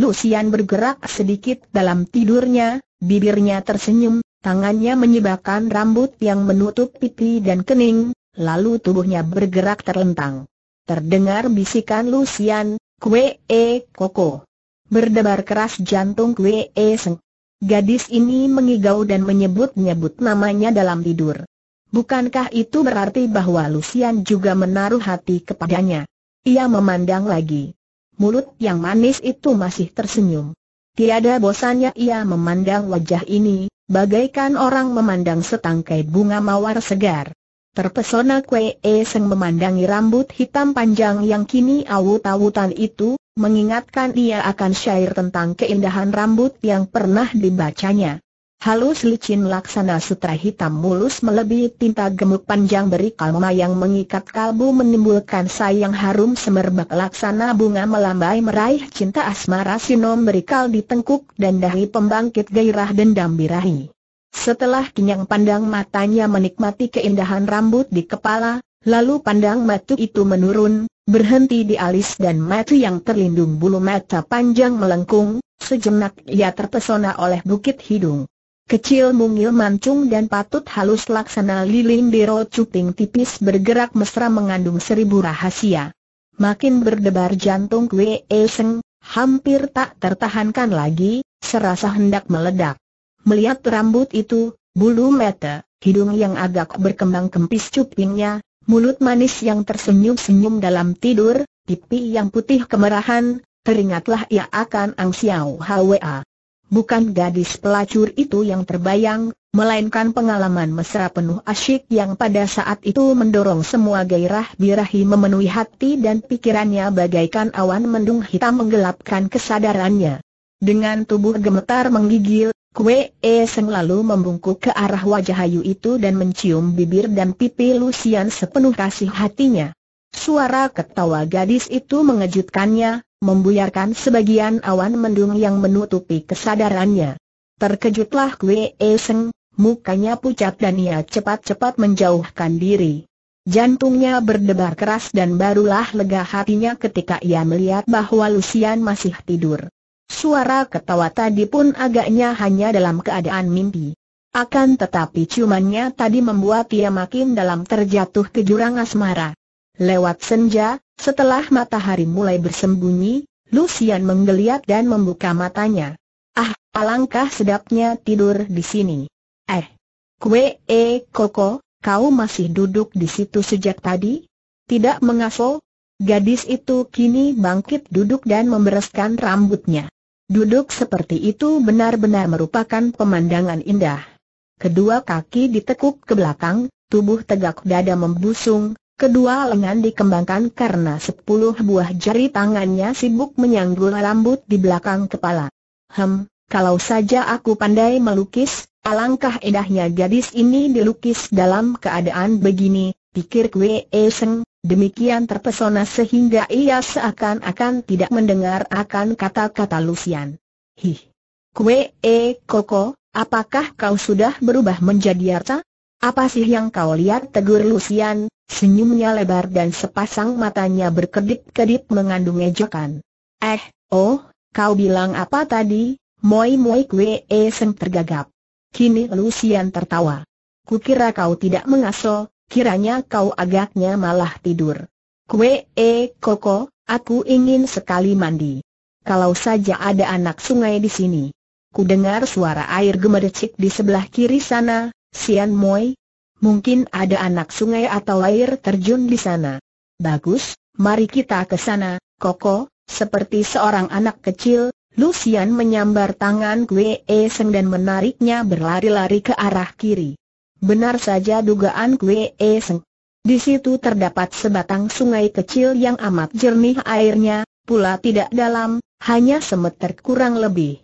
Lucian bergerak sedikit dalam tidurnya, bibirnya tersenyum, tangannya menyebabkan rambut yang menutup pipi dan kening, lalu tubuhnya bergerak terlentang. Terdengar bisikan Lucian, Kwe E eh, Koko. Berdebar keras jantung Kwe E eh, Seng. Gadis ini mengigau dan menyebut-nyebut namanya dalam tidur. Bukankah itu berarti bahwa Lucian juga menaruh hati kepadanya? Ia memandang lagi mulut yang manis itu masih tersenyum. Tiada bosannya ia memandang wajah ini, bagaikan orang memandang setangkai bunga mawar segar. Terpesona Kwe e Seng memandangi rambut hitam panjang yang kini awut-awutan itu, mengingatkan ia akan syair tentang keindahan rambut yang pernah dibacanya. Halus licin laksana sutra hitam mulus melebihi tinta gemuk panjang beri kalma yang mengikat kalbu menimbulkan sayang harum semerbak laksana bunga melambai meraih cinta asmara sinom kal di tengkuk dan dahi pembangkit gairah dendam birahi. Setelah kenyang pandang matanya menikmati keindahan rambut di kepala, lalu pandang matu itu menurun, berhenti di alis dan matu yang terlindung bulu mata panjang melengkung, sejenak ia terpesona oleh bukit hidung. Kecil mungil mancung dan patut halus laksana lilin biro cuping tipis bergerak mesra mengandung seribu rahasia. Makin berdebar jantung Kwe Eseng, hampir tak tertahankan lagi, serasa hendak meledak. Melihat rambut itu, bulu mata, hidung yang agak berkembang kempis cupingnya, mulut manis yang tersenyum-senyum dalam tidur, pipi yang putih kemerahan, teringatlah ia akan Ang Xiao Hwa bukan gadis pelacur itu yang terbayang, melainkan pengalaman mesra penuh asyik yang pada saat itu mendorong semua gairah birahi memenuhi hati dan pikirannya bagaikan awan mendung hitam menggelapkan kesadarannya. Dengan tubuh gemetar menggigil, Kue E Seng lalu membungkuk ke arah wajah Hayu itu dan mencium bibir dan pipi Lucian sepenuh kasih hatinya. Suara ketawa gadis itu mengejutkannya, membuyarkan sebagian awan mendung yang menutupi kesadarannya. Terkejutlah Kwe Eseng, mukanya pucat dan ia cepat-cepat menjauhkan diri. Jantungnya berdebar keras dan barulah lega hatinya ketika ia melihat bahwa Lucian masih tidur. Suara ketawa tadi pun agaknya hanya dalam keadaan mimpi. Akan tetapi ciumannya tadi membuat ia makin dalam terjatuh ke jurang asmara. Lewat senja, setelah matahari mulai bersembunyi, Lucian menggeliat dan membuka matanya. Ah, alangkah sedapnya tidur di sini. Eh, kue e koko, kau masih duduk di situ sejak tadi? Tidak mengaso? Gadis itu kini bangkit duduk dan membereskan rambutnya. Duduk seperti itu benar-benar merupakan pemandangan indah. Kedua kaki ditekuk ke belakang, tubuh tegak dada membusung, Kedua lengan dikembangkan karena sepuluh buah jari tangannya sibuk menyanggul rambut di belakang kepala. Hem, kalau saja aku pandai melukis, alangkah indahnya gadis ini dilukis dalam keadaan begini, pikir Kwe Eseng, demikian terpesona sehingga ia seakan-akan tidak mendengar akan kata-kata Lucian. Hih! Kwe E Koko, apakah kau sudah berubah menjadi arca? Apa sih yang kau lihat tegur Lucian, senyumnya lebar dan sepasang matanya berkedip-kedip mengandung ejekan. Eh, oh, kau bilang apa tadi, moi moi kue esem tergagap. Kini Lucian tertawa. Kukira kau tidak mengaso, kiranya kau agaknya malah tidur. Kue e koko, aku ingin sekali mandi. Kalau saja ada anak sungai di sini. Ku dengar suara air gemericik di sebelah kiri sana, Sian Moi? Mungkin ada anak sungai atau air terjun di sana. Bagus, mari kita ke sana, Koko, seperti seorang anak kecil, Lucian menyambar tangan gue, e Seng dan menariknya berlari-lari ke arah kiri. Benar saja dugaan gue, e Seng. Di situ terdapat sebatang sungai kecil yang amat jernih airnya, pula tidak dalam, hanya semeter kurang lebih.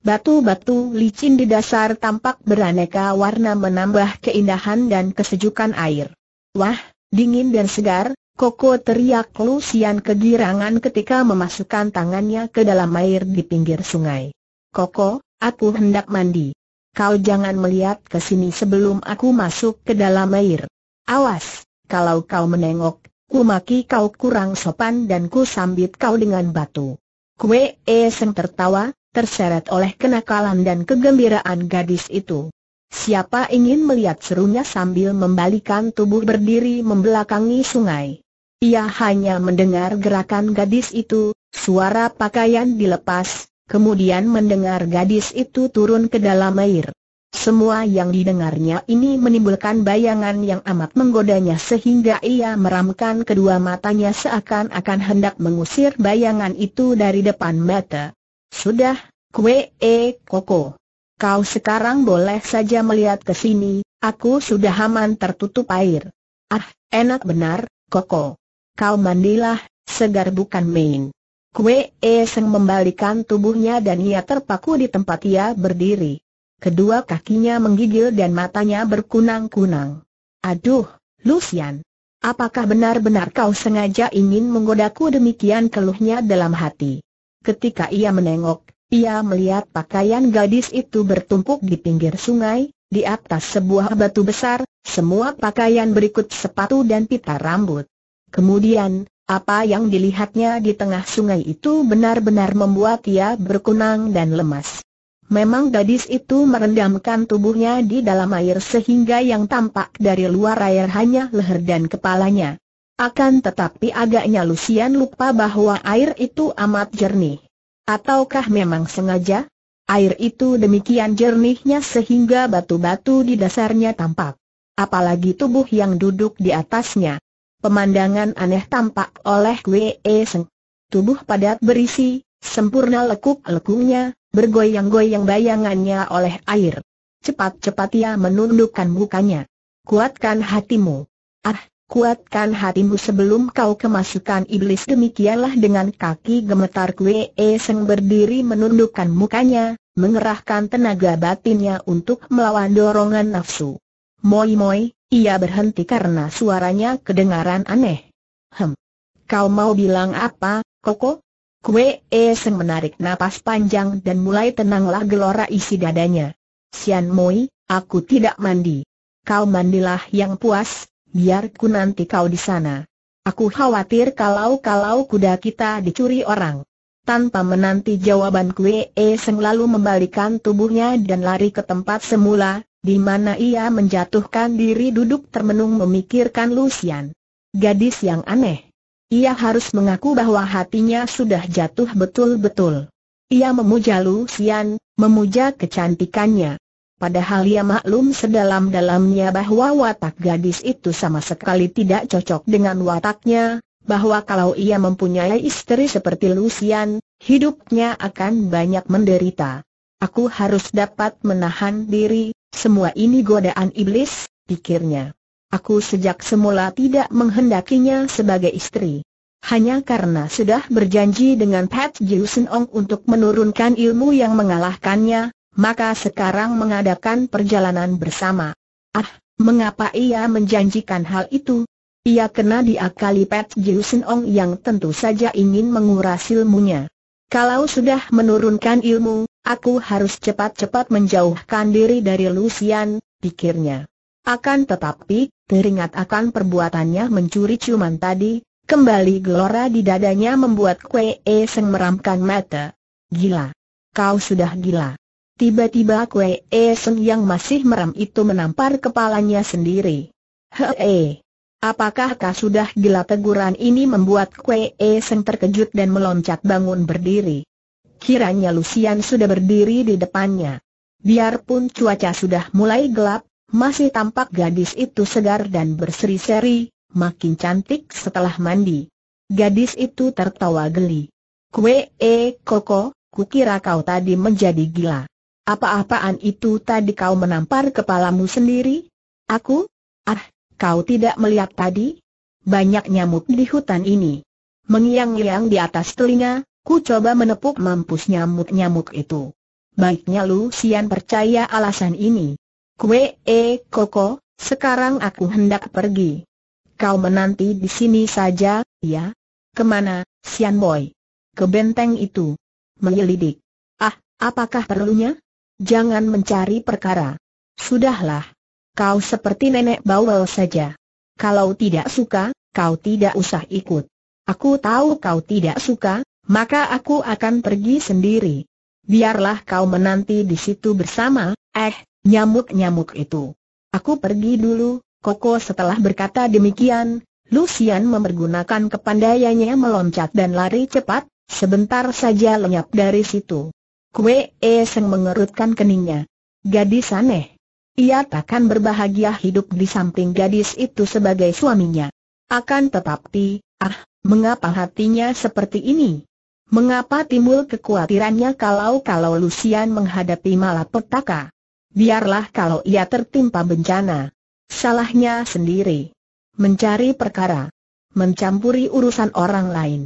Batu-batu licin di dasar tampak beraneka warna menambah keindahan dan kesejukan air. Wah, dingin dan segar, Koko teriak Lucian kegirangan ketika memasukkan tangannya ke dalam air di pinggir sungai. Koko, aku hendak mandi. Kau jangan melihat ke sini sebelum aku masuk ke dalam air. Awas, kalau kau menengok, ku maki kau kurang sopan dan ku sambit kau dengan batu. Kue Eseng tertawa, terseret oleh kenakalan dan kegembiraan gadis itu. Siapa ingin melihat serunya sambil membalikan tubuh berdiri membelakangi sungai. Ia hanya mendengar gerakan gadis itu, suara pakaian dilepas, kemudian mendengar gadis itu turun ke dalam air. Semua yang didengarnya ini menimbulkan bayangan yang amat menggodanya sehingga ia meramkan kedua matanya seakan-akan hendak mengusir bayangan itu dari depan mata. Sudah, kue e koko. Kau sekarang boleh saja melihat ke sini, aku sudah aman tertutup air. Ah, enak benar, koko. Kau mandilah, segar bukan main. Kue E Seng membalikan tubuhnya dan ia terpaku di tempat ia berdiri. Kedua kakinya menggigil dan matanya berkunang-kunang. Aduh, Lucian. Apakah benar-benar kau sengaja ingin menggodaku demikian keluhnya dalam hati? Ketika ia menengok, ia melihat pakaian gadis itu bertumpuk di pinggir sungai, di atas sebuah batu besar, semua pakaian berikut sepatu dan pita rambut. Kemudian, apa yang dilihatnya di tengah sungai itu benar-benar membuat ia berkunang dan lemas. Memang gadis itu merendamkan tubuhnya di dalam air sehingga yang tampak dari luar air hanya leher dan kepalanya. Akan tetapi agaknya Lucian lupa bahwa air itu amat jernih. Ataukah memang sengaja? Air itu demikian jernihnya sehingga batu-batu di dasarnya tampak. Apalagi tubuh yang duduk di atasnya. Pemandangan aneh tampak oleh Wei Seng. Tubuh padat berisi, sempurna lekuk lekungnya bergoyang-goyang bayangannya oleh air. Cepat-cepat ia menundukkan mukanya. Kuatkan hatimu. Ah, Kuatkan hatimu sebelum kau kemasukan iblis demikianlah dengan kaki gemetar Kwe Seng berdiri menundukkan mukanya, mengerahkan tenaga batinnya untuk melawan dorongan nafsu. Moi moi, ia berhenti karena suaranya kedengaran aneh. Hem. Kau mau bilang apa, Koko? Kwe Seng menarik napas panjang dan mulai tenanglah gelora isi dadanya. Sian Moi, aku tidak mandi. Kau mandilah yang puas, biar ku nanti kau di sana. Aku khawatir kalau-kalau kuda kita dicuri orang. Tanpa menanti jawaban Kue e Seng lalu membalikan tubuhnya dan lari ke tempat semula, di mana ia menjatuhkan diri duduk termenung memikirkan Lucian. Gadis yang aneh. Ia harus mengaku bahwa hatinya sudah jatuh betul-betul. Ia memuja Lucian, memuja kecantikannya. Padahal ia maklum sedalam-dalamnya bahwa watak gadis itu sama sekali tidak cocok dengan wataknya, bahwa kalau ia mempunyai istri seperti Lucian, hidupnya akan banyak menderita. Aku harus dapat menahan diri, semua ini godaan iblis, pikirnya. Aku sejak semula tidak menghendakinya sebagai istri. Hanya karena sudah berjanji dengan Pat Sen Ong untuk menurunkan ilmu yang mengalahkannya, maka sekarang mengadakan perjalanan bersama. Ah, mengapa ia menjanjikan hal itu? Ia kena diakali Pat Jiusen Ong yang tentu saja ingin menguras ilmunya. Kalau sudah menurunkan ilmu, aku harus cepat-cepat menjauhkan diri dari Lucian, pikirnya. Akan tetapi, teringat akan perbuatannya mencuri cuman tadi, kembali gelora di dadanya membuat Kwe Seng meramkan mata. Gila. Kau sudah gila. Tiba-tiba Kwe E yang masih merem itu menampar kepalanya sendiri. Hee, apakah kau sudah gila teguran ini membuat Kwe E Seng terkejut dan meloncat bangun berdiri. Kiranya Lucian sudah berdiri di depannya. Biarpun cuaca sudah mulai gelap, masih tampak gadis itu segar dan berseri-seri, makin cantik setelah mandi. Gadis itu tertawa geli. Kwe E Koko, kukira kau tadi menjadi gila. Apa-apaan itu tadi kau menampar kepalamu sendiri? Aku? Ah, kau tidak melihat tadi? Banyak nyamuk di hutan ini. mengiang iang di atas telinga, ku coba menepuk mampus nyamuk-nyamuk itu. Baiknya Lu Sian percaya alasan ini. Kue, e, koko, sekarang aku hendak pergi. Kau menanti di sini saja, ya? Kemana, Sian Boy? Ke benteng itu. Menyelidik. Ah, apakah perlunya? Jangan mencari perkara. Sudahlah. Kau seperti nenek bawel saja. Kalau tidak suka, kau tidak usah ikut. Aku tahu kau tidak suka, maka aku akan pergi sendiri. Biarlah kau menanti di situ bersama, eh, nyamuk-nyamuk itu. Aku pergi dulu, Koko setelah berkata demikian, Lucian mempergunakan kepandaiannya meloncat dan lari cepat, sebentar saja lenyap dari situ. Kue Eseng mengerutkan keningnya. Gadis aneh. Ia takkan berbahagia hidup di samping gadis itu sebagai suaminya. Akan tetapi, ah, mengapa hatinya seperti ini? Mengapa timbul kekhawatirannya kalau-kalau Lucian menghadapi malapetaka? Biarlah kalau ia tertimpa bencana. Salahnya sendiri. Mencari perkara. Mencampuri urusan orang lain.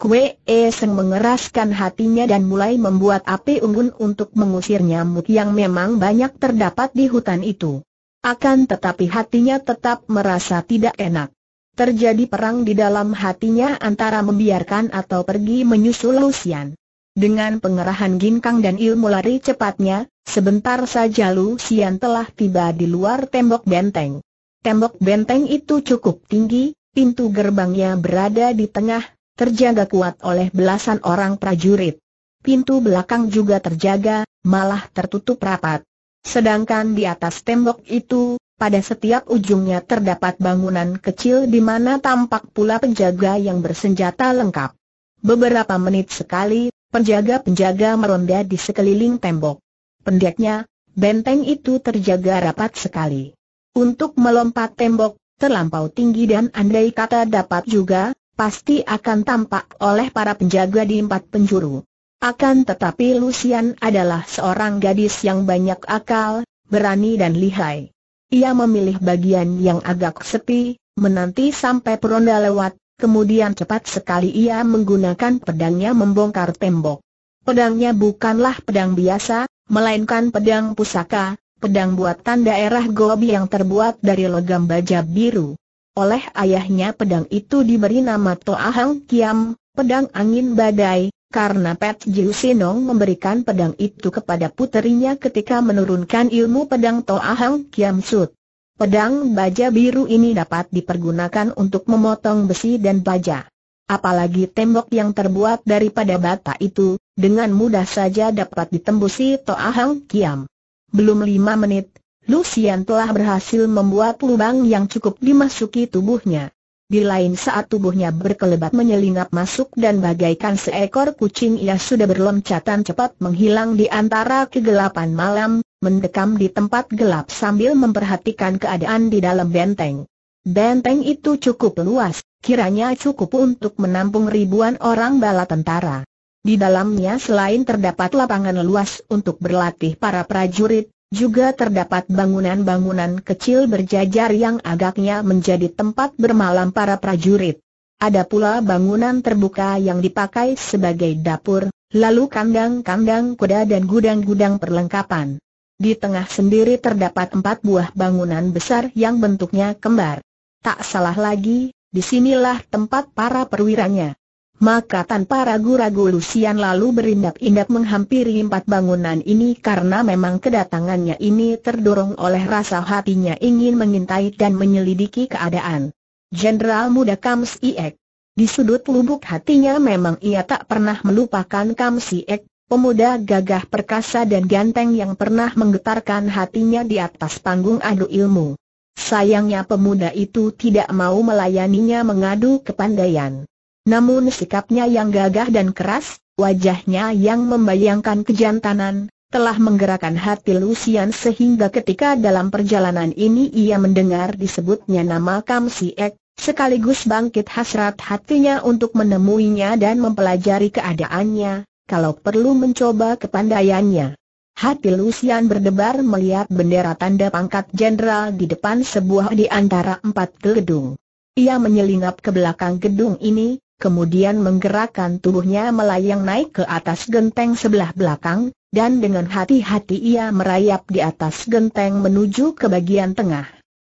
Kue Eseng mengeraskan hatinya dan mulai membuat api unggun untuk mengusir nyamuk yang memang banyak terdapat di hutan itu. Akan tetapi hatinya tetap merasa tidak enak. Terjadi perang di dalam hatinya antara membiarkan atau pergi menyusul Lucian. Dengan pengerahan ginkang dan ilmu lari cepatnya, sebentar saja Lucian telah tiba di luar tembok benteng. Tembok benteng itu cukup tinggi, pintu gerbangnya berada di tengah terjaga kuat oleh belasan orang prajurit. Pintu belakang juga terjaga, malah tertutup rapat. Sedangkan di atas tembok itu, pada setiap ujungnya terdapat bangunan kecil di mana tampak pula penjaga yang bersenjata lengkap. Beberapa menit sekali, penjaga-penjaga meronda di sekeliling tembok. Pendeknya, benteng itu terjaga rapat sekali. Untuk melompat tembok, terlampau tinggi dan andai kata dapat juga, pasti akan tampak oleh para penjaga di empat penjuru. Akan tetapi Lucian adalah seorang gadis yang banyak akal, berani dan lihai. Ia memilih bagian yang agak sepi, menanti sampai peronda lewat, kemudian cepat sekali ia menggunakan pedangnya membongkar tembok. Pedangnya bukanlah pedang biasa, melainkan pedang pusaka, pedang buatan daerah Gobi yang terbuat dari logam baja biru. Oleh ayahnya pedang itu diberi nama Toahang Kiam, pedang angin badai, karena Pet Jiu Sinong memberikan pedang itu kepada puterinya ketika menurunkan ilmu pedang Toahang Kiam Sud. Pedang baja biru ini dapat dipergunakan untuk memotong besi dan baja. Apalagi tembok yang terbuat daripada bata itu, dengan mudah saja dapat ditembusi Toahang Kiam. Belum lima menit, Lucian telah berhasil membuat lubang yang cukup dimasuki tubuhnya. Di lain saat tubuhnya berkelebat menyelinap masuk dan bagaikan seekor kucing ia sudah berloncatan cepat menghilang di antara kegelapan malam, mendekam di tempat gelap sambil memperhatikan keadaan di dalam benteng. Benteng itu cukup luas, kiranya cukup untuk menampung ribuan orang bala tentara. Di dalamnya selain terdapat lapangan luas untuk berlatih para prajurit, juga terdapat bangunan-bangunan kecil berjajar yang agaknya menjadi tempat bermalam para prajurit. Ada pula bangunan terbuka yang dipakai sebagai dapur, lalu kandang-kandang kuda dan gudang-gudang perlengkapan. Di tengah sendiri terdapat empat buah bangunan besar yang bentuknya kembar. Tak salah lagi, disinilah tempat para perwiranya. Maka tanpa ragu-ragu Lucian lalu berindap-indap menghampiri empat bangunan ini karena memang kedatangannya ini terdorong oleh rasa hatinya ingin mengintai dan menyelidiki keadaan. Jenderal muda Kams Iek. Di sudut lubuk hatinya memang ia tak pernah melupakan Kams Iek, pemuda gagah perkasa dan ganteng yang pernah menggetarkan hatinya di atas panggung adu ilmu. Sayangnya pemuda itu tidak mau melayaninya mengadu kepandaian. Namun sikapnya yang gagah dan keras, wajahnya yang membayangkan kejantanan, telah menggerakkan hati Lucian sehingga ketika dalam perjalanan ini ia mendengar disebutnya nama Kam Siek, sekaligus bangkit hasrat hatinya untuk menemuinya dan mempelajari keadaannya, kalau perlu mencoba kepandaiannya. Hati Lucian berdebar melihat bendera tanda pangkat jenderal di depan sebuah di antara empat gedung. Ia menyelinap ke belakang gedung ini, kemudian menggerakkan tubuhnya melayang naik ke atas genteng sebelah belakang, dan dengan hati-hati ia merayap di atas genteng menuju ke bagian tengah.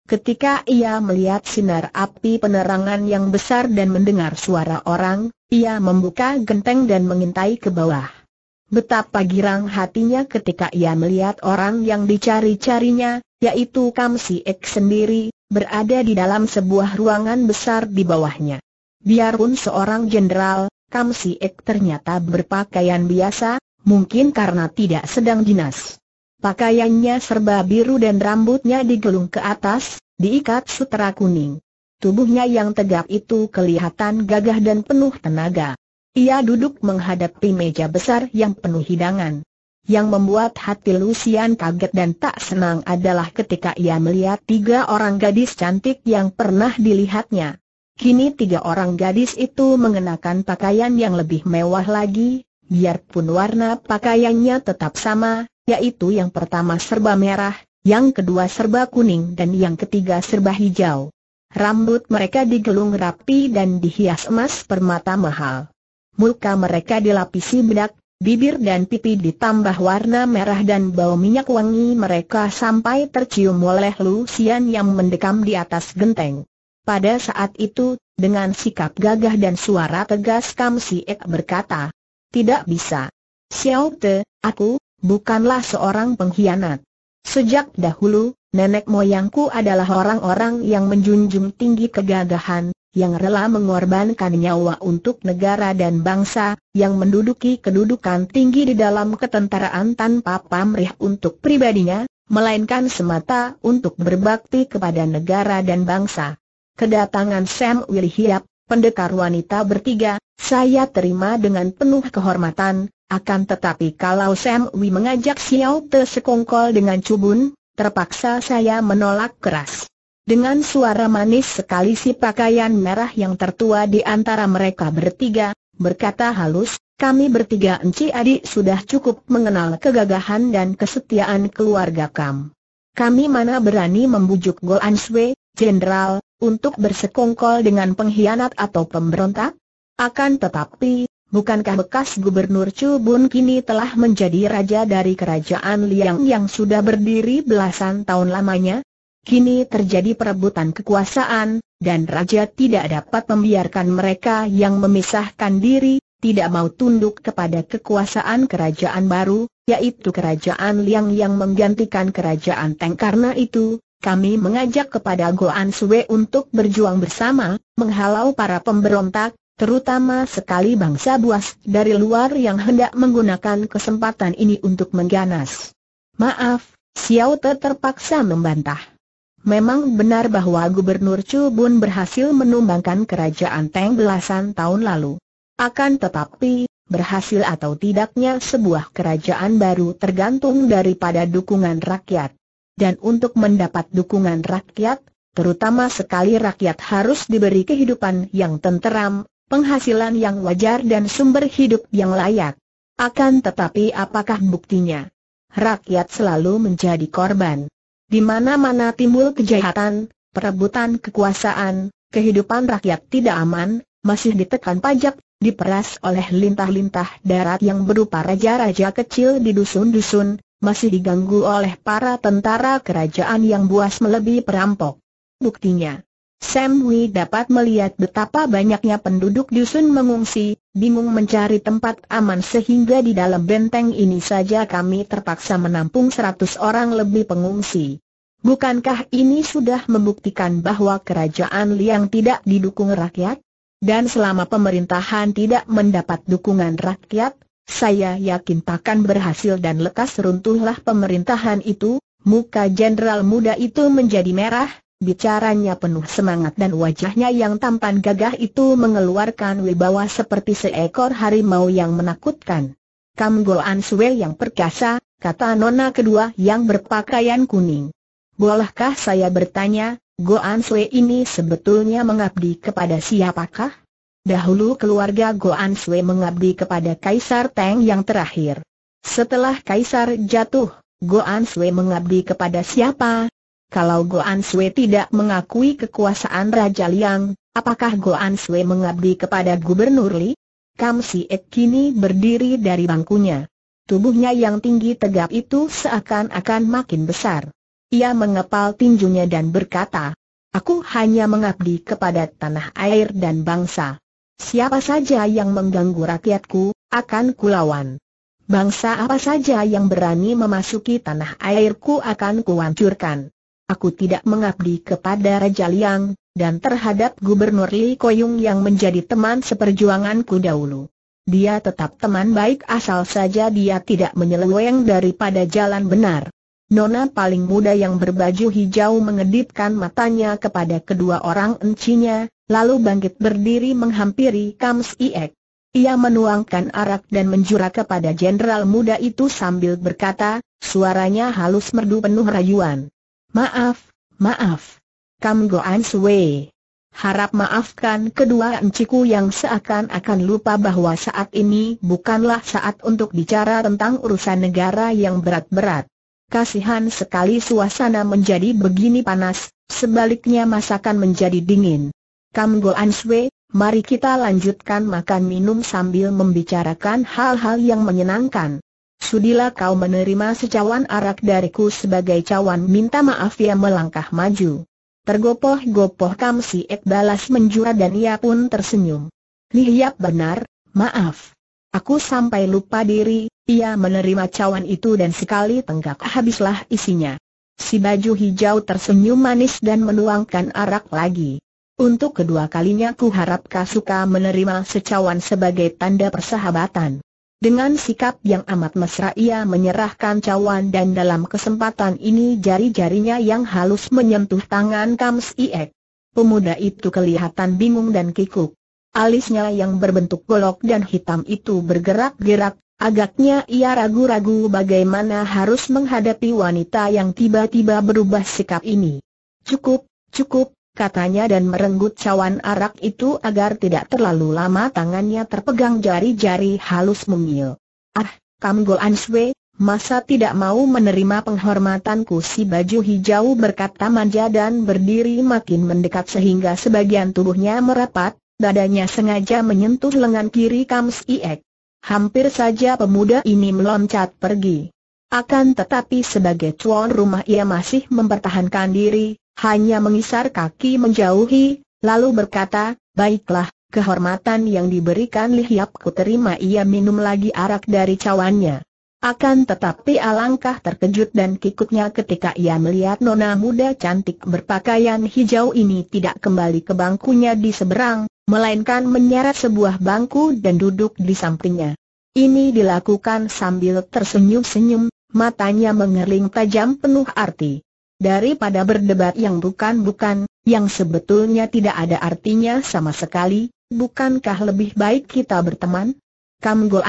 Ketika ia melihat sinar api penerangan yang besar dan mendengar suara orang, ia membuka genteng dan mengintai ke bawah. Betapa girang hatinya ketika ia melihat orang yang dicari-carinya, yaitu Kamsi X sendiri, berada di dalam sebuah ruangan besar di bawahnya. Biarpun seorang jenderal, Kam Si Ek ternyata berpakaian biasa, mungkin karena tidak sedang dinas. Pakaiannya serba biru dan rambutnya digelung ke atas, diikat sutera kuning. Tubuhnya yang tegap itu kelihatan gagah dan penuh tenaga. Ia duduk menghadapi meja besar yang penuh hidangan. Yang membuat hati Lucian kaget dan tak senang adalah ketika ia melihat tiga orang gadis cantik yang pernah dilihatnya. Kini tiga orang gadis itu mengenakan pakaian yang lebih mewah lagi, biarpun warna pakaiannya tetap sama, yaitu yang pertama serba merah, yang kedua serba kuning dan yang ketiga serba hijau. Rambut mereka digelung rapi dan dihias emas permata mahal. Muka mereka dilapisi bedak, bibir dan pipi ditambah warna merah dan bau minyak wangi mereka sampai tercium oleh Lucian yang mendekam di atas genteng. Pada saat itu, dengan sikap gagah dan suara tegas Kam Si Ek berkata, Tidak bisa. Xiao Te, aku, bukanlah seorang pengkhianat. Sejak dahulu, nenek moyangku adalah orang-orang yang menjunjung tinggi kegagahan, yang rela mengorbankan nyawa untuk negara dan bangsa, yang menduduki kedudukan tinggi di dalam ketentaraan tanpa pamrih untuk pribadinya, melainkan semata untuk berbakti kepada negara dan bangsa. Kedatangan Sam Wilhiap, pendekar wanita bertiga, saya terima dengan penuh kehormatan, akan tetapi kalau Sam Wi mengajak Xiao Te sekongkol dengan cubun, terpaksa saya menolak keras. Dengan suara manis sekali si pakaian merah yang tertua di antara mereka bertiga, berkata halus, kami bertiga enci adik sudah cukup mengenal kegagahan dan kesetiaan keluarga kam. Kami mana berani membujuk Goan Sui, Jenderal, untuk bersekongkol dengan pengkhianat atau pemberontak? Akan tetapi, bukankah bekas gubernur Chu kini telah menjadi raja dari kerajaan Liang yang sudah berdiri belasan tahun lamanya? Kini terjadi perebutan kekuasaan, dan raja tidak dapat membiarkan mereka yang memisahkan diri, tidak mau tunduk kepada kekuasaan kerajaan baru, yaitu kerajaan Liang yang menggantikan kerajaan Teng. Karena itu, kami mengajak kepada Goan Sue untuk berjuang bersama, menghalau para pemberontak, terutama sekali bangsa buas dari luar yang hendak menggunakan kesempatan ini untuk mengganas. Maaf, Xiao Te terpaksa membantah. Memang benar bahwa Gubernur Chu Bun berhasil menumbangkan kerajaan Teng belasan tahun lalu. Akan tetapi, berhasil atau tidaknya sebuah kerajaan baru tergantung daripada dukungan rakyat dan untuk mendapat dukungan rakyat, terutama sekali rakyat harus diberi kehidupan yang tenteram, penghasilan yang wajar dan sumber hidup yang layak. Akan tetapi apakah buktinya? Rakyat selalu menjadi korban. Di mana-mana timbul kejahatan, perebutan kekuasaan, kehidupan rakyat tidak aman, masih ditekan pajak, diperas oleh lintah-lintah darat yang berupa raja-raja kecil di dusun-dusun, masih diganggu oleh para tentara kerajaan yang buas melebihi perampok. Buktinya, Sam Hui dapat melihat betapa banyaknya penduduk dusun mengungsi, bingung mencari tempat aman sehingga di dalam benteng ini saja kami terpaksa menampung 100 orang lebih pengungsi. Bukankah ini sudah membuktikan bahwa kerajaan Liang tidak didukung rakyat? Dan selama pemerintahan tidak mendapat dukungan rakyat, saya yakin takkan berhasil dan lekas runtuhlah pemerintahan itu, muka jenderal muda itu menjadi merah, bicaranya penuh semangat dan wajahnya yang tampan gagah itu mengeluarkan wibawa seperti seekor harimau yang menakutkan. Kam An Sue yang perkasa, kata nona kedua yang berpakaian kuning. Bolehkah saya bertanya, Goan Sui ini sebetulnya mengabdi kepada siapakah? Dahulu keluarga Goan Sui mengabdi kepada Kaisar Teng yang terakhir. Setelah Kaisar jatuh, Goan Sui mengabdi kepada siapa? Kalau Goan Sui tidak mengakui kekuasaan Raja Liang, apakah Goan Sui mengabdi kepada Gubernur Li? Kam Si Ek kini berdiri dari bangkunya. Tubuhnya yang tinggi tegap itu seakan-akan makin besar. Ia mengepal tinjunya dan berkata, Aku hanya mengabdi kepada tanah air dan bangsa. Siapa saja yang mengganggu rakyatku, akan kulawan. Bangsa apa saja yang berani memasuki tanah airku akan kuancurkan. Aku tidak mengabdi kepada Raja Liang, dan terhadap Gubernur Li Koyung yang menjadi teman seperjuanganku dahulu. Dia tetap teman baik asal saja dia tidak menyeleweng daripada jalan benar. Nona paling muda yang berbaju hijau mengedipkan matanya kepada kedua orang encinya, lalu bangkit berdiri menghampiri Kams Iek. Ia menuangkan arak dan menjura kepada jenderal muda itu sambil berkata, suaranya halus merdu penuh rayuan. Maaf, maaf. Kam Goan Sui. Harap maafkan kedua enciku yang seakan-akan lupa bahwa saat ini bukanlah saat untuk bicara tentang urusan negara yang berat-berat. Kasihan sekali suasana menjadi begini panas, sebaliknya masakan menjadi dingin. Kam Go An Sui, mari kita lanjutkan makan minum sambil membicarakan hal-hal yang menyenangkan. Sudilah kau menerima secawan arak dariku sebagai cawan minta maaf ia ya melangkah maju. Tergopoh-gopoh Kam Si Ek balas menjura dan ia pun tersenyum. Lihat benar, maaf. Aku sampai lupa diri, ia menerima cawan itu dan sekali tenggak habislah isinya. Si baju hijau tersenyum manis dan menuangkan arak lagi. Untuk kedua kalinya ku harap Kasuka menerima secawan sebagai tanda persahabatan. Dengan sikap yang amat mesra ia menyerahkan cawan dan dalam kesempatan ini jari-jarinya yang halus menyentuh tangan Kams Iek. Pemuda itu kelihatan bingung dan kikuk. Alisnya yang berbentuk golok dan hitam itu bergerak-gerak Agaknya ia ragu-ragu bagaimana harus menghadapi wanita yang tiba-tiba berubah sikap ini. Cukup, cukup, katanya dan merenggut cawan arak itu agar tidak terlalu lama tangannya terpegang jari-jari halus mungil. Ah, Kamgol Answe, masa tidak mau menerima penghormatanku si baju hijau berkata manja dan berdiri makin mendekat sehingga sebagian tubuhnya merapat, dadanya sengaja menyentuh lengan kiri Kams Iek. Hampir saja pemuda ini meloncat pergi. Akan tetapi sebagai tuan rumah ia masih mempertahankan diri, hanya mengisar kaki menjauhi, lalu berkata, baiklah, kehormatan yang diberikan Lihiap ku terima ia minum lagi arak dari cawannya. Akan tetapi alangkah terkejut dan kikutnya ketika ia melihat nona muda cantik berpakaian hijau ini tidak kembali ke bangkunya di seberang, melainkan menyeret sebuah bangku dan duduk di sampingnya. Ini dilakukan sambil tersenyum-senyum, matanya mengerling tajam penuh arti. Daripada berdebat yang bukan-bukan, yang sebetulnya tidak ada artinya sama sekali, bukankah lebih baik kita berteman? Kam Go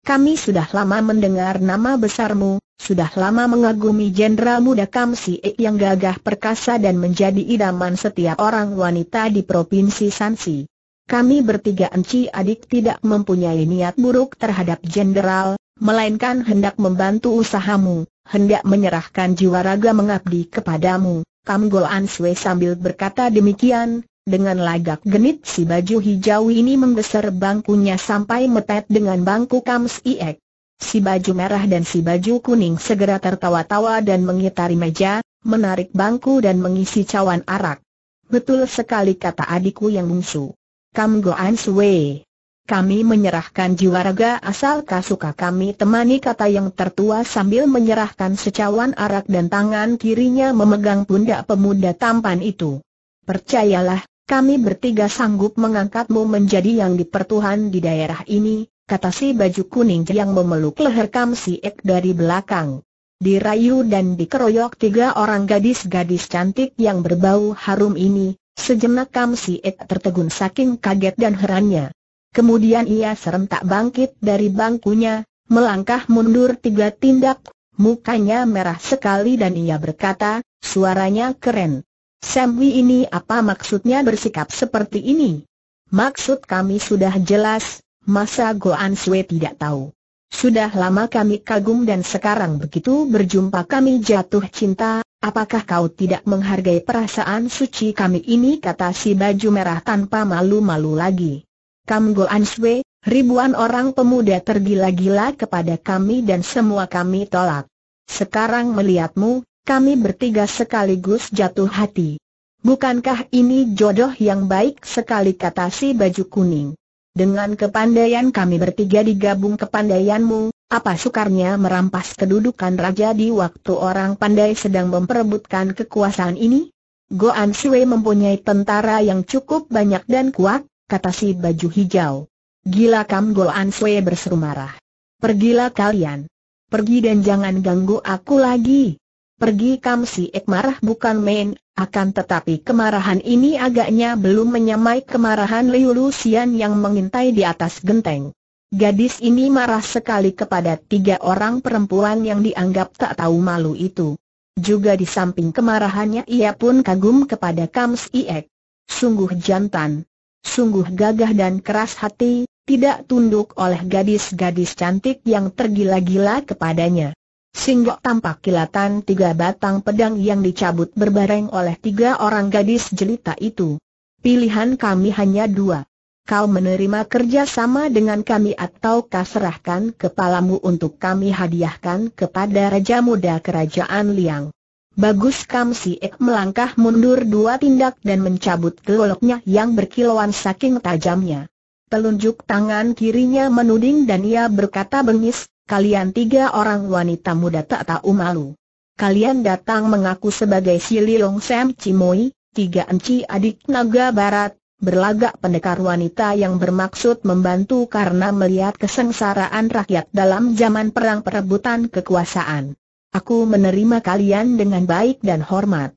kami sudah lama mendengar nama besarmu, sudah lama mengagumi jenderal muda Kam Si e yang gagah perkasa dan menjadi idaman setiap orang wanita di provinsi Sansi. Kami bertiga enci adik tidak mempunyai niat buruk terhadap jenderal, melainkan hendak membantu usahamu, hendak menyerahkan jiwa raga mengabdi kepadamu. Kam Gol Answe sambil berkata demikian, dengan lagak genit si baju hijau ini menggeser bangkunya sampai metet dengan bangku Kam Si Ek. Si baju merah dan si baju kuning segera tertawa-tawa dan mengitari meja, menarik bangku dan mengisi cawan arak. Betul sekali kata adikku yang bungsu. Kam Goan Sui. Kami menyerahkan jiwa raga asal kasuka kami temani kata yang tertua sambil menyerahkan secawan arak dan tangan kirinya memegang pundak pemuda tampan itu. Percayalah, kami bertiga sanggup mengangkatmu menjadi yang dipertuhan di daerah ini, kata si baju kuning yang memeluk leher Kam Si Ek dari belakang. Dirayu dan dikeroyok tiga orang gadis-gadis cantik yang berbau harum ini, sejenak Kam Si Ek tertegun saking kaget dan herannya. Kemudian ia serentak bangkit dari bangkunya, melangkah mundur tiga tindak, mukanya merah sekali dan ia berkata, suaranya keren. Samwi ini apa maksudnya bersikap seperti ini? Maksud kami sudah jelas, masa Goan Sue tidak tahu. Sudah lama kami kagum dan sekarang begitu berjumpa kami jatuh cinta, apakah kau tidak menghargai perasaan suci kami ini kata si baju merah tanpa malu-malu lagi. Kam Goan Sue, ribuan orang pemuda tergila-gila kepada kami dan semua kami tolak. Sekarang melihatmu, kami bertiga sekaligus jatuh hati. Bukankah ini jodoh yang baik sekali kata si baju kuning? Dengan kepandaian kami bertiga digabung kepandaianmu, apa sukarnya merampas kedudukan raja di waktu orang pandai sedang memperebutkan kekuasaan ini? Goan Sue mempunyai tentara yang cukup banyak dan kuat, kata si baju hijau. Gila kam Goan Sue berseru marah. Pergilah kalian. Pergi dan jangan ganggu aku lagi. Pergi Kamsi Ek marah bukan main, akan tetapi kemarahan ini agaknya belum menyamai kemarahan Liu Lucian yang mengintai di atas genteng. Gadis ini marah sekali kepada tiga orang perempuan yang dianggap tak tahu malu itu. Juga di samping kemarahannya ia pun kagum kepada Kams Iek. Sungguh jantan, sungguh gagah dan keras hati, tidak tunduk oleh gadis-gadis cantik yang tergila-gila kepadanya. Singgok tampak kilatan tiga batang pedang yang dicabut berbareng oleh tiga orang gadis jelita itu. Pilihan kami hanya dua. Kau menerima kerja sama dengan kami atau kau serahkan kepalamu untuk kami hadiahkan kepada Raja Muda Kerajaan Liang. Bagus Kam Si Ek melangkah mundur dua tindak dan mencabut geloknya yang berkilauan saking tajamnya. Telunjuk tangan kirinya menuding dan ia berkata bengis, Kalian tiga orang wanita muda tak tahu malu. Kalian datang mengaku sebagai si Liong Sam Cimoy, tiga enci adik naga barat, berlagak pendekar wanita yang bermaksud membantu karena melihat kesengsaraan rakyat dalam zaman perang perebutan kekuasaan. Aku menerima kalian dengan baik dan hormat.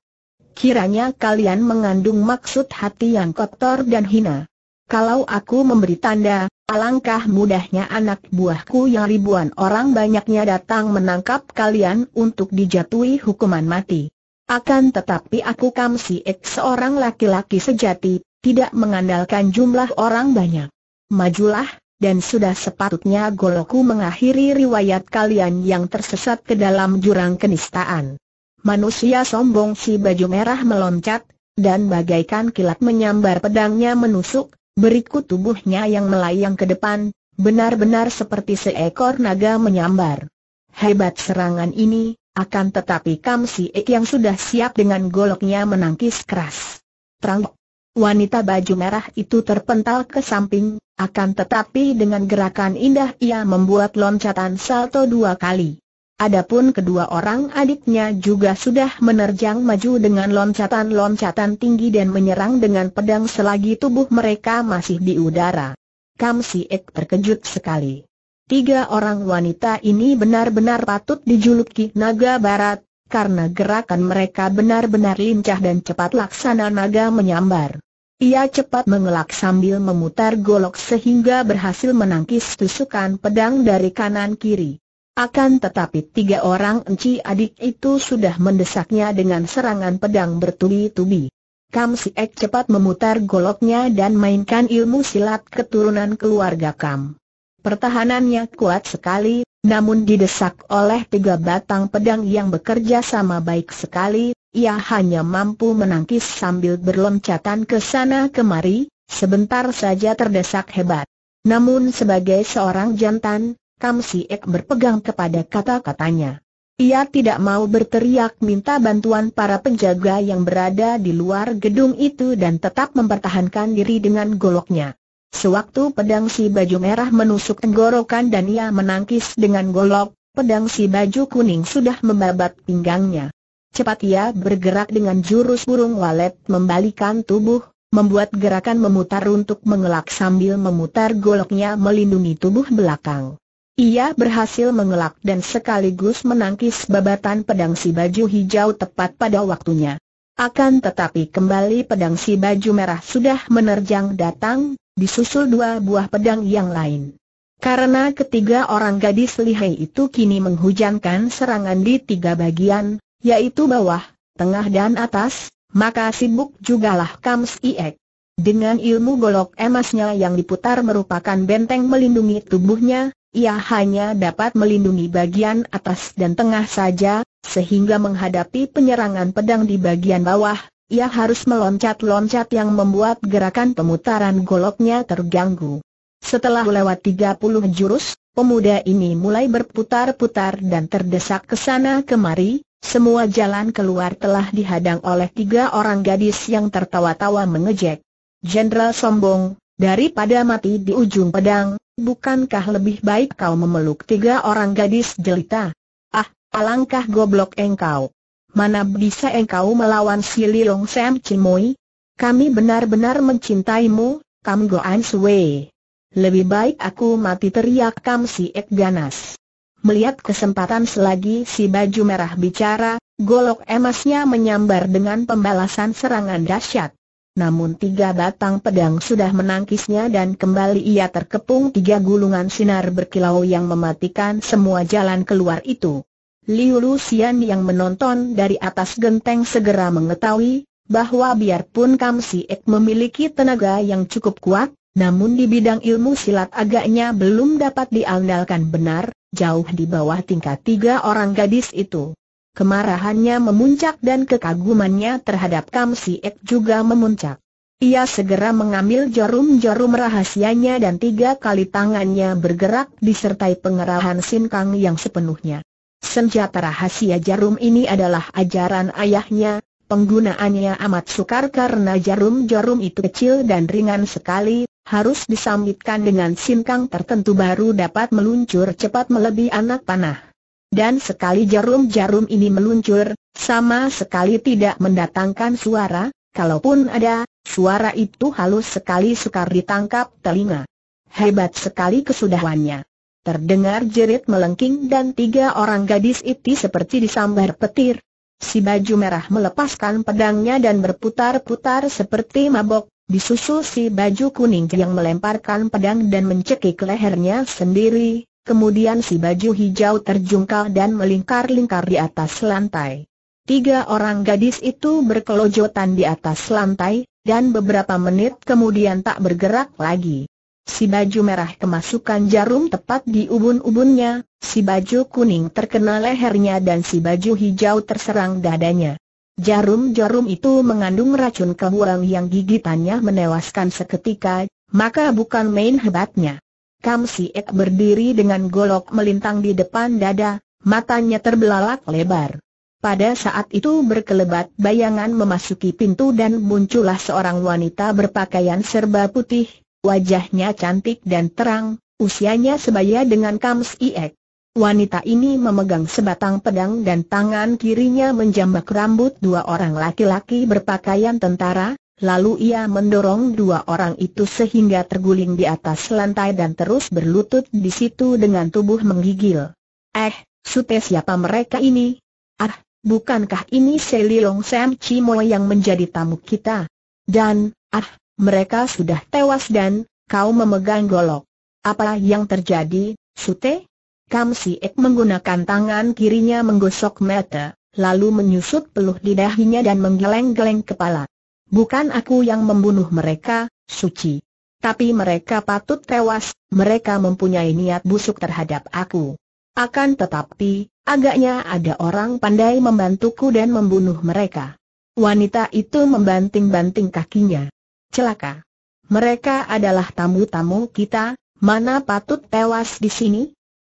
Kiranya kalian mengandung maksud hati yang kotor dan hina. Kalau aku memberi tanda, Alangkah mudahnya anak buahku yang ribuan orang banyaknya datang menangkap kalian untuk dijatuhi hukuman mati. Akan tetapi aku Kam Ek seorang laki-laki sejati, tidak mengandalkan jumlah orang banyak. Majulah, dan sudah sepatutnya Goloku mengakhiri riwayat kalian yang tersesat ke dalam jurang kenistaan. Manusia sombong si baju merah meloncat, dan bagaikan kilat menyambar pedangnya menusuk, Berikut tubuhnya yang melayang ke depan, benar-benar seperti seekor naga menyambar. Hebat serangan ini, akan tetapi Kam Ek yang sudah siap dengan goloknya menangkis keras. Terang. Wanita baju merah itu terpental ke samping, akan tetapi dengan gerakan indah ia membuat loncatan salto dua kali. Adapun kedua orang adiknya juga sudah menerjang maju dengan loncatan-loncatan tinggi dan menyerang dengan pedang selagi tubuh mereka masih di udara. Kam Ek terkejut sekali. Tiga orang wanita ini benar-benar patut dijuluki naga barat, karena gerakan mereka benar-benar lincah dan cepat laksana naga menyambar. Ia cepat mengelak sambil memutar golok sehingga berhasil menangkis tusukan pedang dari kanan kiri. Akan tetapi tiga orang enci adik itu sudah mendesaknya dengan serangan pedang bertubi-tubi. Kam Si Ek cepat memutar goloknya dan mainkan ilmu silat keturunan keluarga Kam. Pertahanannya kuat sekali, namun didesak oleh tiga batang pedang yang bekerja sama baik sekali, ia hanya mampu menangkis sambil berloncatan ke sana kemari, sebentar saja terdesak hebat. Namun sebagai seorang jantan, Kam Ek berpegang kepada kata-katanya. Ia tidak mau berteriak minta bantuan para penjaga yang berada di luar gedung itu dan tetap mempertahankan diri dengan goloknya. Sewaktu pedang si baju merah menusuk tenggorokan dan ia menangkis dengan golok, pedang si baju kuning sudah membabat pinggangnya. Cepat ia bergerak dengan jurus burung walet membalikan tubuh, membuat gerakan memutar untuk mengelak sambil memutar goloknya melindungi tubuh belakang. Ia berhasil mengelak dan sekaligus menangkis babatan pedang si baju hijau tepat pada waktunya. Akan tetapi kembali pedang si baju merah sudah menerjang datang, disusul dua buah pedang yang lain. Karena ketiga orang gadis lihai itu kini menghujankan serangan di tiga bagian, yaitu bawah, tengah dan atas, maka sibuk jugalah Kams Iek. Dengan ilmu golok emasnya yang diputar merupakan benteng melindungi tubuhnya, ia hanya dapat melindungi bagian atas dan tengah saja, sehingga menghadapi penyerangan pedang di bagian bawah, ia harus meloncat-loncat yang membuat gerakan pemutaran goloknya terganggu. Setelah lewat 30 jurus, pemuda ini mulai berputar-putar dan terdesak ke sana kemari, semua jalan keluar telah dihadang oleh tiga orang gadis yang tertawa-tawa mengejek. Jenderal sombong, daripada mati di ujung pedang, Bukankah lebih baik kau memeluk tiga orang gadis jelita? Ah, alangkah goblok engkau. Mana bisa engkau melawan si Lilong Sam Cimoy? Kami benar-benar mencintaimu, Kam Goan Sui. Lebih baik aku mati teriak Kam Si Ek ganas. Melihat kesempatan selagi si baju merah bicara, golok emasnya menyambar dengan pembalasan serangan dahsyat. Namun tiga batang pedang sudah menangkisnya dan kembali ia terkepung tiga gulungan sinar berkilau yang mematikan semua jalan keluar itu. Liu Lucian yang menonton dari atas genteng segera mengetahui bahwa biarpun Kam Si Ek memiliki tenaga yang cukup kuat, namun di bidang ilmu silat agaknya belum dapat diandalkan benar, jauh di bawah tingkat tiga orang gadis itu. Kemarahannya memuncak dan kekagumannya terhadap Kam Siek juga memuncak. Ia segera mengambil jarum-jarum rahasianya dan tiga kali tangannya bergerak disertai pengerahan Kang yang sepenuhnya. Senjata rahasia jarum ini adalah ajaran ayahnya, penggunaannya amat sukar karena jarum-jarum itu kecil dan ringan sekali, harus disambitkan dengan Kang tertentu baru dapat meluncur cepat melebihi anak panah. Dan sekali jarum-jarum ini meluncur, sama sekali tidak mendatangkan suara, kalaupun ada, suara itu halus sekali sukar ditangkap telinga. Hebat sekali kesudahannya. Terdengar jerit melengking dan tiga orang gadis itu seperti disambar petir. Si baju merah melepaskan pedangnya dan berputar-putar seperti mabok, disusul si baju kuning yang melemparkan pedang dan mencekik lehernya sendiri, Kemudian si baju hijau terjungkal dan melingkar-lingkar di atas lantai. Tiga orang gadis itu berkelojotan di atas lantai, dan beberapa menit kemudian tak bergerak lagi. Si baju merah kemasukan jarum tepat di ubun-ubunnya, si baju kuning terkena lehernya dan si baju hijau terserang dadanya. Jarum-jarum itu mengandung racun kebuang yang gigitannya menewaskan seketika, maka bukan main hebatnya. Kam Ek berdiri dengan golok melintang di depan dada, matanya terbelalak lebar. Pada saat itu berkelebat bayangan memasuki pintu dan muncullah seorang wanita berpakaian serba putih, wajahnya cantik dan terang, usianya sebaya dengan Kamsi Ek. Wanita ini memegang sebatang pedang dan tangan kirinya menjambak rambut dua orang laki-laki berpakaian tentara, Lalu ia mendorong dua orang itu sehingga terguling di atas lantai dan terus berlutut di situ dengan tubuh menggigil. Eh, sute siapa mereka ini? Ah, bukankah ini Long Sam Chimo yang menjadi tamu kita? Dan, ah, mereka sudah tewas dan, kau memegang golok. Apa yang terjadi, sute? Kam Si Ek menggunakan tangan kirinya menggosok mata, lalu menyusut peluh di dahinya dan menggeleng-geleng kepala. Bukan aku yang membunuh mereka, suci. Tapi mereka patut tewas, mereka mempunyai niat busuk terhadap aku. Akan tetapi, agaknya ada orang pandai membantuku dan membunuh mereka. Wanita itu membanting-banting kakinya. Celaka. Mereka adalah tamu-tamu kita, mana patut tewas di sini?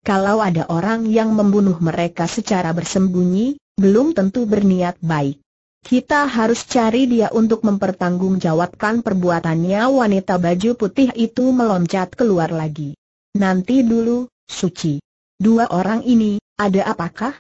Kalau ada orang yang membunuh mereka secara bersembunyi, belum tentu berniat baik. Kita harus cari dia untuk mempertanggungjawabkan perbuatannya wanita baju putih itu meloncat keluar lagi. Nanti dulu, Suci. Dua orang ini, ada apakah?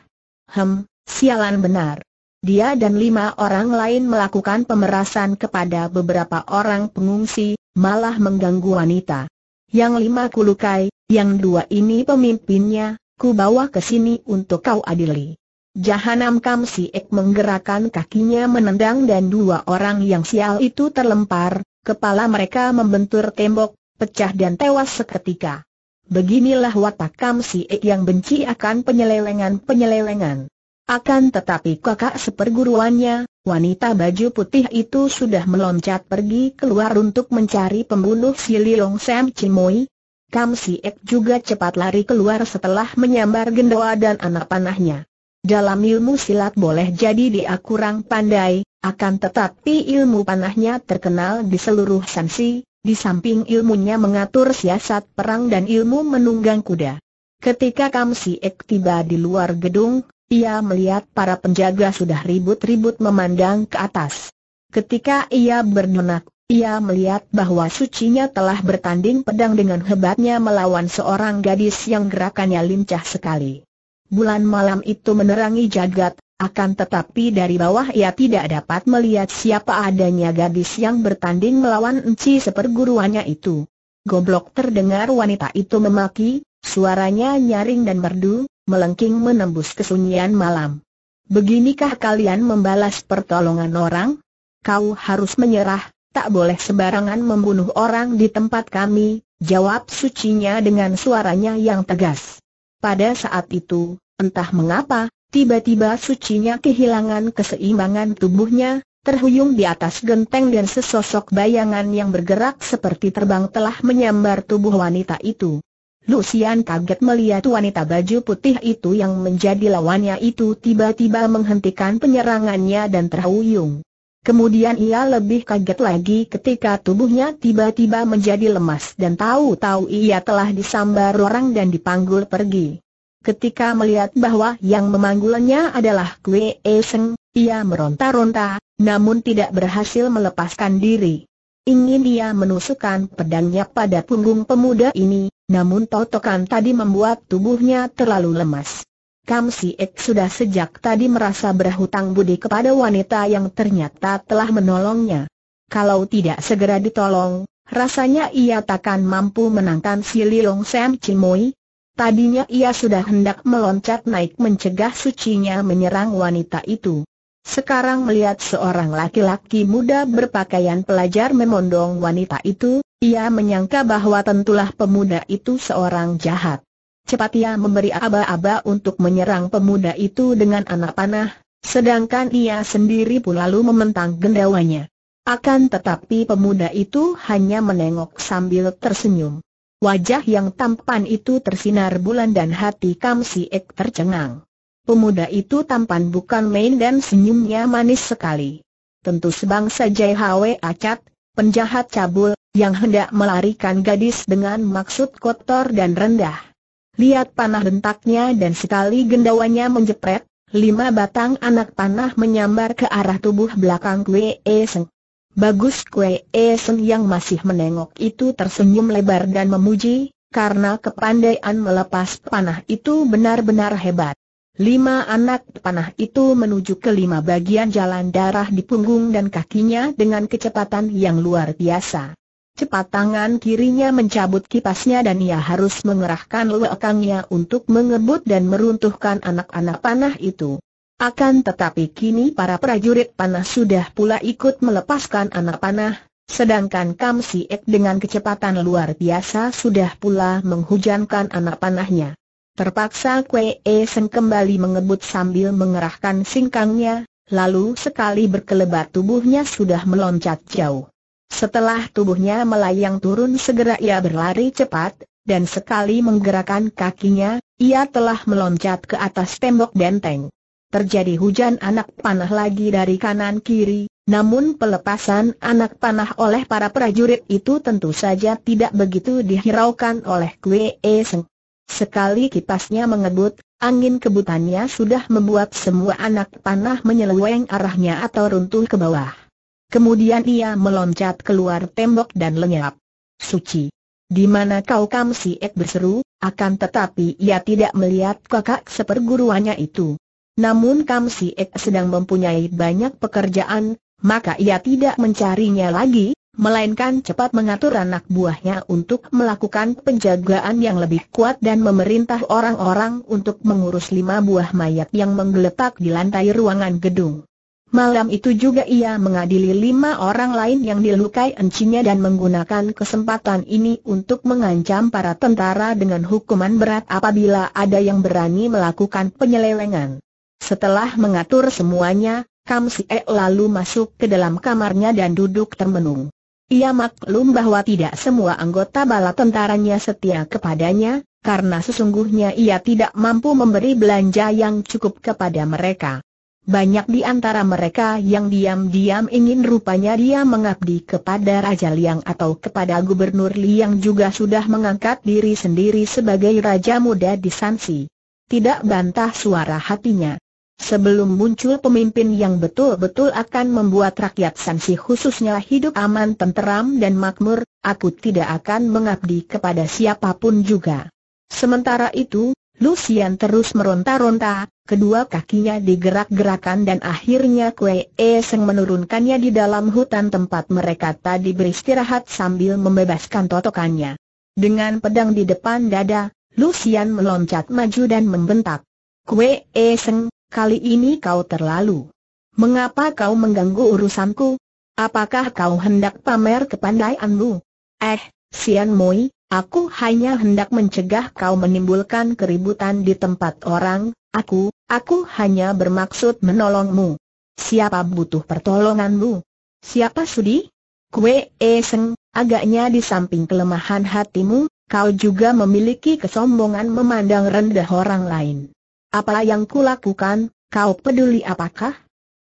Hem, sialan benar. Dia dan lima orang lain melakukan pemerasan kepada beberapa orang pengungsi, malah mengganggu wanita. Yang lima kulukai, yang dua ini pemimpinnya, ku bawa ke sini untuk kau adili. Jahanam Kam Si Ek menggerakkan kakinya menendang dan dua orang yang sial itu terlempar, kepala mereka membentur tembok, pecah dan tewas seketika. Beginilah watak Kam Si Ek yang benci akan penyelewengan-penyelewengan. Akan tetapi kakak seperguruannya, wanita baju putih itu sudah meloncat pergi keluar untuk mencari pembunuh si Lilong Sam Cimoy. Kam Si Ek juga cepat lari keluar setelah menyambar gendoa dan anak panahnya. Dalam ilmu silat boleh jadi dia kurang pandai, akan tetapi ilmu panahnya terkenal di seluruh sansi, di samping ilmunya mengatur siasat perang dan ilmu menunggang kuda. Ketika Kam Ek tiba di luar gedung, ia melihat para penjaga sudah ribut-ribut memandang ke atas. Ketika ia berdenak, ia melihat bahwa sucinya telah bertanding pedang dengan hebatnya melawan seorang gadis yang gerakannya lincah sekali. Bulan malam itu menerangi jagat, akan tetapi dari bawah ia tidak dapat melihat siapa adanya gadis yang bertanding melawan enci seperguruannya itu. Goblok terdengar wanita itu memaki, suaranya nyaring dan merdu, melengking menembus kesunyian malam. Beginikah kalian membalas pertolongan orang? Kau harus menyerah, tak boleh sebarangan membunuh orang di tempat kami, jawab sucinya dengan suaranya yang tegas. Pada saat itu, entah mengapa, tiba-tiba sucinya kehilangan keseimbangan tubuhnya, terhuyung di atas genteng dan sesosok bayangan yang bergerak seperti terbang telah menyambar tubuh wanita itu. Lucian kaget melihat wanita baju putih itu yang menjadi lawannya itu tiba-tiba menghentikan penyerangannya dan terhuyung. Kemudian ia lebih kaget lagi ketika tubuhnya tiba-tiba menjadi lemas dan tahu-tahu ia telah disambar orang dan dipanggul pergi. Ketika melihat bahwa yang memanggulnya adalah Kwe Eseng, ia meronta-ronta, namun tidak berhasil melepaskan diri. Ingin ia menusukkan pedangnya pada punggung pemuda ini, namun totokan tadi membuat tubuhnya terlalu lemas. Kam Si sudah sejak tadi merasa berhutang budi kepada wanita yang ternyata telah menolongnya. Kalau tidak segera ditolong, rasanya ia takkan mampu menangkan si Lilong Sam Cimoy. Tadinya ia sudah hendak meloncat naik mencegah sucinya menyerang wanita itu. Sekarang melihat seorang laki-laki muda berpakaian pelajar memondong wanita itu, ia menyangka bahwa tentulah pemuda itu seorang jahat. Cepat ia memberi aba-aba untuk menyerang pemuda itu dengan anak panah, sedangkan ia sendiri pun lalu mementang gendawanya. Akan tetapi pemuda itu hanya menengok sambil tersenyum. Wajah yang tampan itu tersinar bulan dan hati Kam Ek tercengang. Pemuda itu tampan bukan main dan senyumnya manis sekali. Tentu sebangsa JHW Acat, penjahat cabul, yang hendak melarikan gadis dengan maksud kotor dan rendah. Lihat panah bentaknya dan sekali gendawanya menjepret, lima batang anak panah menyambar ke arah tubuh belakang Kwe e Seng. Bagus Kwe e Seng yang masih menengok itu tersenyum lebar dan memuji, karena kepandaian melepas panah itu benar-benar hebat. Lima anak panah itu menuju ke lima bagian jalan darah di punggung dan kakinya dengan kecepatan yang luar biasa. Cepat tangan kirinya mencabut kipasnya dan ia harus mengerahkan lekangnya untuk mengebut dan meruntuhkan anak-anak panah itu. Akan tetapi kini para prajurit panah sudah pula ikut melepaskan anak panah, sedangkan Kam Si Ek dengan kecepatan luar biasa sudah pula menghujankan anak panahnya. Terpaksa Kwe E Seng kembali mengebut sambil mengerahkan singkangnya, lalu sekali berkelebat tubuhnya sudah meloncat jauh. Setelah tubuhnya melayang turun segera ia berlari cepat, dan sekali menggerakkan kakinya, ia telah meloncat ke atas tembok benteng. Terjadi hujan anak panah lagi dari kanan kiri, namun pelepasan anak panah oleh para prajurit itu tentu saja tidak begitu dihiraukan oleh Kwe Seng. Sekali kipasnya mengebut, angin kebutannya sudah membuat semua anak panah menyeleweng arahnya atau runtuh ke bawah. Kemudian ia meloncat keluar tembok dan lenyap. Suci. Di mana kau Kam Si Ek berseru, akan tetapi ia tidak melihat kakak seperguruannya itu. Namun Kam Si Ek sedang mempunyai banyak pekerjaan, maka ia tidak mencarinya lagi, melainkan cepat mengatur anak buahnya untuk melakukan penjagaan yang lebih kuat dan memerintah orang-orang untuk mengurus lima buah mayat yang menggeletak di lantai ruangan gedung. Malam itu juga ia mengadili lima orang lain yang dilukai encinya dan menggunakan kesempatan ini untuk mengancam para tentara dengan hukuman berat apabila ada yang berani melakukan penyelewengan. Setelah mengatur semuanya, Kam Sie lalu masuk ke dalam kamarnya dan duduk termenung. Ia maklum bahwa tidak semua anggota bala tentaranya setia kepadanya, karena sesungguhnya ia tidak mampu memberi belanja yang cukup kepada mereka. Banyak di antara mereka yang diam-diam ingin rupanya dia mengabdi kepada Raja Liang atau kepada Gubernur Liang juga sudah mengangkat diri sendiri sebagai Raja Muda di Sansi. Tidak bantah suara hatinya. Sebelum muncul pemimpin yang betul-betul akan membuat rakyat Sansi khususnya hidup aman tenteram dan makmur, aku tidak akan mengabdi kepada siapapun juga. Sementara itu, Lucian terus meronta-ronta, kedua kakinya digerak-gerakan dan akhirnya Kue E Seng menurunkannya di dalam hutan tempat mereka tadi beristirahat sambil membebaskan totokannya. Dengan pedang di depan dada, Lucian meloncat maju dan membentak. Kue E Seng, kali ini kau terlalu. Mengapa kau mengganggu urusanku? Apakah kau hendak pamer kepandaianmu? Eh, Sian Moi, Aku hanya hendak mencegah kau menimbulkan keributan di tempat orang, aku, aku hanya bermaksud menolongmu. Siapa butuh pertolonganmu? Siapa sudi? Kue Eseng, agaknya di samping kelemahan hatimu, kau juga memiliki kesombongan memandang rendah orang lain. Apa yang kulakukan, kau peduli apakah?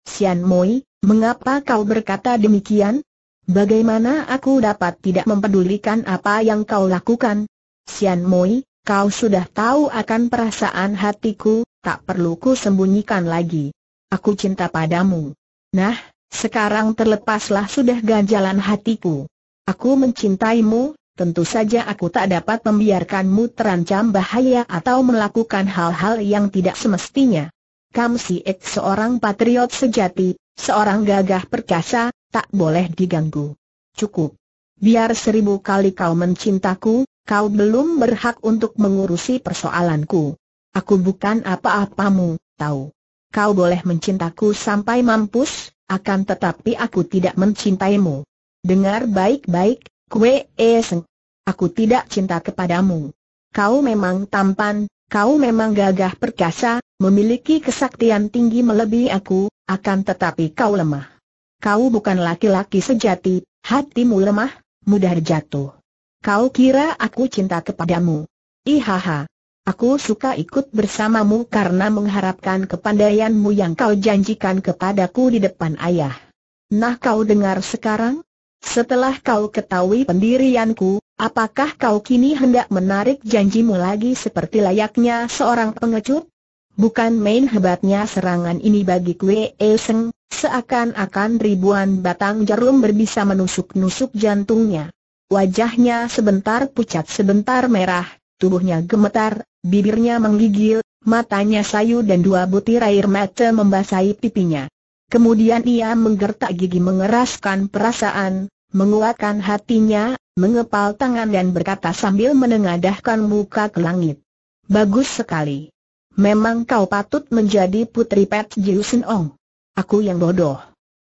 Sian Moi, mengapa kau berkata demikian? Bagaimana aku dapat tidak mempedulikan apa yang kau lakukan? Sian Moi, kau sudah tahu akan perasaan hatiku, tak perlu ku sembunyikan lagi. Aku cinta padamu. Nah, sekarang terlepaslah sudah ganjalan hatiku. Aku mencintaimu, tentu saja aku tak dapat membiarkanmu terancam bahaya atau melakukan hal-hal yang tidak semestinya. Kamu Si Ek seorang patriot sejati, seorang gagah perkasa, tak boleh diganggu. Cukup. Biar seribu kali kau mencintaku, kau belum berhak untuk mengurusi persoalanku. Aku bukan apa-apamu, tahu. Kau boleh mencintaku sampai mampus, akan tetapi aku tidak mencintaimu. Dengar baik-baik, kue eseng. Aku tidak cinta kepadamu. Kau memang tampan, kau memang gagah perkasa, memiliki kesaktian tinggi melebihi aku, akan tetapi kau lemah. Kau bukan laki-laki sejati, hatimu lemah, mudah jatuh. Kau kira aku cinta kepadamu? Ihaha. Aku suka ikut bersamamu karena mengharapkan kepandaianmu yang kau janjikan kepadaku di depan ayah. Nah kau dengar sekarang? Setelah kau ketahui pendirianku, apakah kau kini hendak menarik janjimu lagi seperti layaknya seorang pengecut? Bukan main hebatnya serangan ini bagi Kwe Eseng, Seakan-akan ribuan batang jarum berbisa menusuk-nusuk jantungnya. Wajahnya sebentar pucat sebentar merah, tubuhnya gemetar, bibirnya menggigil, matanya sayu dan dua butir air mata membasahi pipinya. Kemudian ia menggertak gigi mengeraskan perasaan, menguatkan hatinya, mengepal tangan dan berkata sambil menengadahkan muka ke langit. Bagus sekali. Memang kau patut menjadi putri Pet Jiu Sin Ong. Aku yang bodoh.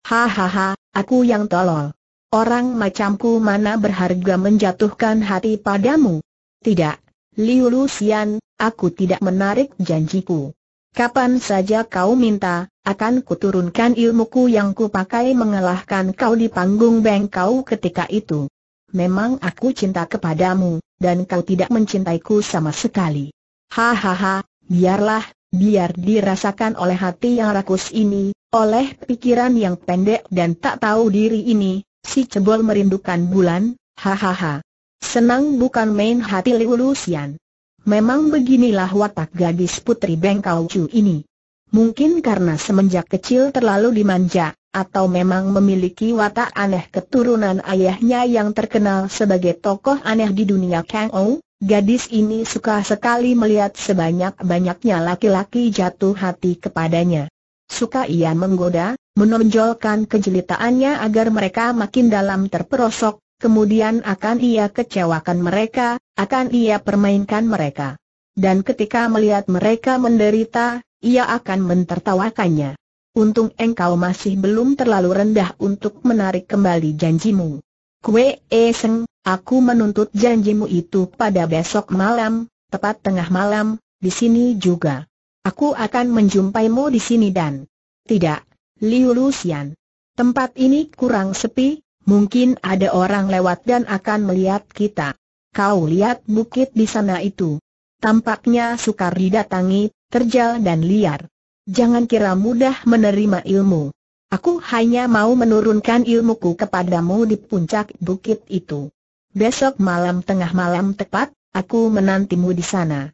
Hahaha, aku yang tolol. Orang macamku mana berharga menjatuhkan hati padamu? Tidak, Liu Lucian, aku tidak menarik janjiku. Kapan saja kau minta, akan kuturunkan ilmuku yang kupakai mengalahkan kau di panggung bengkau ketika itu. Memang aku cinta kepadamu, dan kau tidak mencintaiku sama sekali. Hahaha, biarlah, biar dirasakan oleh hati yang rakus ini, oleh pikiran yang pendek dan tak tahu diri ini, si cebol merindukan bulan, hahaha. Senang bukan main hati Liu Lusian. Memang beginilah watak gadis putri Bengkau Chu ini. Mungkin karena semenjak kecil terlalu dimanja, atau memang memiliki watak aneh keturunan ayahnya yang terkenal sebagai tokoh aneh di dunia Kang Ou, gadis ini suka sekali melihat sebanyak-banyaknya laki-laki jatuh hati kepadanya. Suka ia menggoda, menonjolkan kejelitaannya agar mereka makin dalam terperosok, kemudian akan ia kecewakan mereka, akan ia permainkan mereka. Dan ketika melihat mereka menderita, ia akan mentertawakannya. Untung engkau masih belum terlalu rendah untuk menarik kembali janjimu. Kue Eseng, aku menuntut janjimu itu pada besok malam, tepat tengah malam, di sini juga. Aku akan menjumpaimu di sini dan... Tidak, Liu Lucian. Tempat ini kurang sepi, mungkin ada orang lewat dan akan melihat kita. Kau lihat bukit di sana itu. Tampaknya sukar didatangi, terjal dan liar. Jangan kira mudah menerima ilmu. Aku hanya mau menurunkan ilmuku kepadamu di puncak bukit itu. Besok malam tengah malam tepat, aku menantimu di sana.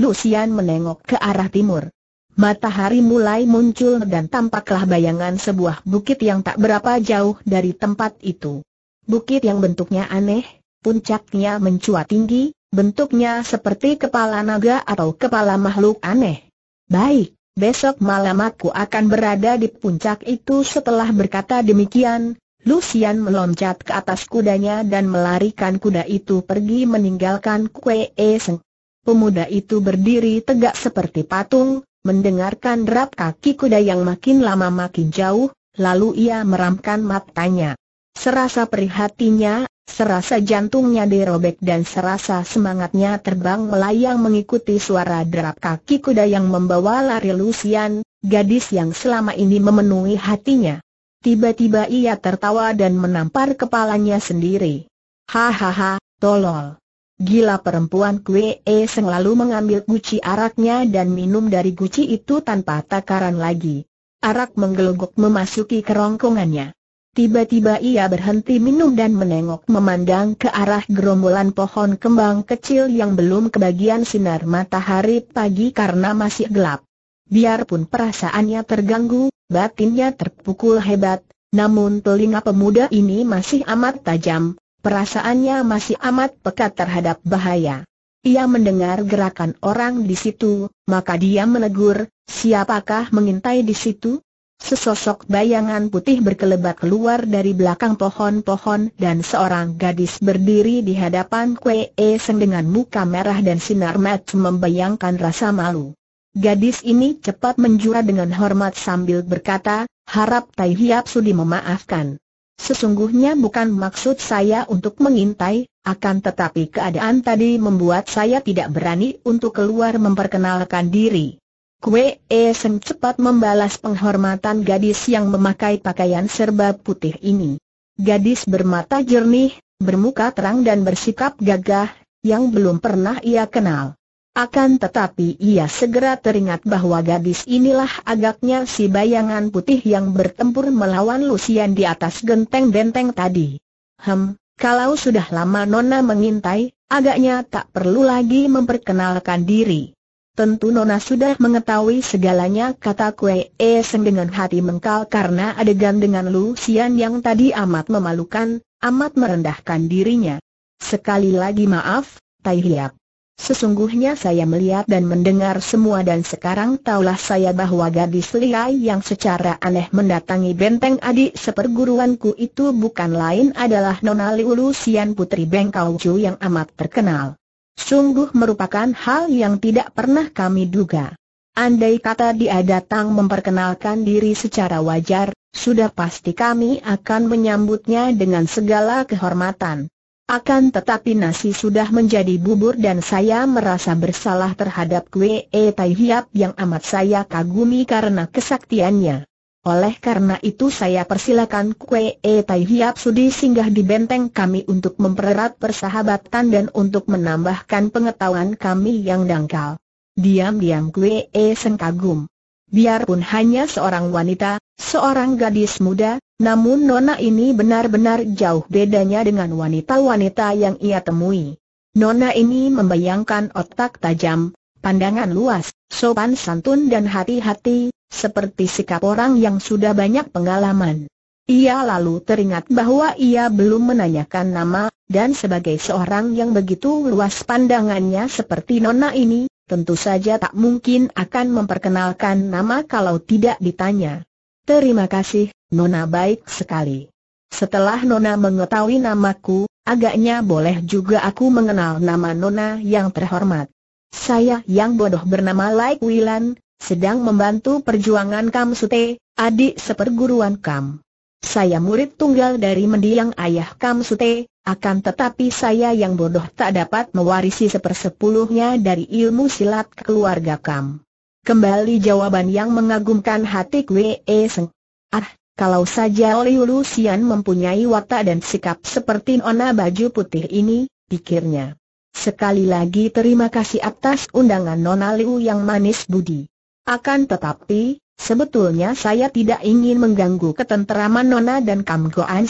Lucian menengok ke arah timur. Matahari mulai muncul dan tampaklah bayangan sebuah bukit yang tak berapa jauh dari tempat itu. Bukit yang bentuknya aneh, puncaknya mencuat tinggi, bentuknya seperti kepala naga atau kepala makhluk aneh. Baik, besok malam aku akan berada di puncak itu setelah berkata demikian, Lucian meloncat ke atas kudanya dan melarikan kuda itu pergi meninggalkan Kue Eseng pemuda itu berdiri tegak seperti patung, mendengarkan derap kaki kuda yang makin lama makin jauh, lalu ia meramkan matanya. Serasa prihatinya, serasa jantungnya dirobek dan serasa semangatnya terbang melayang mengikuti suara derap kaki kuda yang membawa lari Lucian, gadis yang selama ini memenuhi hatinya. Tiba-tiba ia tertawa dan menampar kepalanya sendiri. Hahaha, tolol. Gila perempuan Kue e selalu mengambil guci araknya dan minum dari guci itu tanpa takaran lagi. Arak menggelogok memasuki kerongkongannya. Tiba-tiba ia berhenti minum dan menengok memandang ke arah gerombolan pohon kembang kecil yang belum kebagian sinar matahari pagi karena masih gelap. Biarpun perasaannya terganggu, batinnya terpukul hebat, namun telinga pemuda ini masih amat tajam, Perasaannya masih amat pekat terhadap bahaya. Ia mendengar gerakan orang di situ, maka dia menegur, siapakah mengintai di situ? Sesosok bayangan putih berkelebat keluar dari belakang pohon-pohon dan seorang gadis berdiri di hadapan Kwe Seng dengan muka merah dan sinar mat membayangkan rasa malu. Gadis ini cepat menjura dengan hormat sambil berkata, harap Tai Hiap Sudi memaafkan. Sesungguhnya bukan maksud saya untuk mengintai, akan tetapi keadaan tadi membuat saya tidak berani untuk keluar memperkenalkan diri. Kue Esen cepat membalas penghormatan gadis yang memakai pakaian serba putih ini. Gadis bermata jernih, bermuka terang dan bersikap gagah, yang belum pernah ia kenal. Akan tetapi ia segera teringat bahwa gadis inilah agaknya si bayangan putih yang bertempur melawan Lucian di atas genteng-genteng tadi. Hem, kalau sudah lama Nona mengintai, agaknya tak perlu lagi memperkenalkan diri. Tentu Nona sudah mengetahui segalanya kata Kue Eseng dengan hati mengkal karena adegan dengan Lucian yang tadi amat memalukan, amat merendahkan dirinya. Sekali lagi maaf, Tai Hiap. Sesungguhnya saya melihat dan mendengar semua dan sekarang taulah saya bahwa gadis lihai yang secara aneh mendatangi benteng adik seperguruanku itu bukan lain adalah Nona Liulu Putri Bengkauju yang amat terkenal. Sungguh merupakan hal yang tidak pernah kami duga. Andai kata dia datang memperkenalkan diri secara wajar, sudah pasti kami akan menyambutnya dengan segala kehormatan. Akan tetapi nasi sudah menjadi bubur dan saya merasa bersalah terhadap Kwe E Tai Hiap yang amat saya kagumi karena kesaktiannya. Oleh karena itu saya persilakan Kwe E Tai Hiap sudi singgah di benteng kami untuk mempererat persahabatan dan untuk menambahkan pengetahuan kami yang dangkal. Diam-diam Kwe E Seng kagum. Biarpun hanya seorang wanita, seorang gadis muda, namun Nona ini benar-benar jauh bedanya dengan wanita-wanita yang ia temui. Nona ini membayangkan otak tajam, pandangan luas, sopan santun dan hati-hati, seperti sikap orang yang sudah banyak pengalaman. Ia lalu teringat bahwa ia belum menanyakan nama, dan sebagai seorang yang begitu luas pandangannya seperti Nona ini, tentu saja tak mungkin akan memperkenalkan nama kalau tidak ditanya. Terima kasih, Nona baik sekali. Setelah Nona mengetahui namaku, agaknya boleh juga aku mengenal nama Nona yang terhormat. Saya yang bodoh bernama Lai Wilan, sedang membantu perjuangan Kam Sute, adik seperguruan Kam. Saya murid tunggal dari mendiang ayah Kam Sute, akan tetapi saya yang bodoh tak dapat mewarisi sepersepuluhnya dari ilmu silat keluarga Kam. Kembali jawaban yang mengagumkan hati Kwe e Seng. Ah, kalau saja Liu Lucian mempunyai watak dan sikap seperti nona baju putih ini, pikirnya. Sekali lagi terima kasih atas undangan Nona Liu yang manis budi. Akan tetapi, Sebetulnya saya tidak ingin mengganggu ketenteraman Nona dan Kam Goan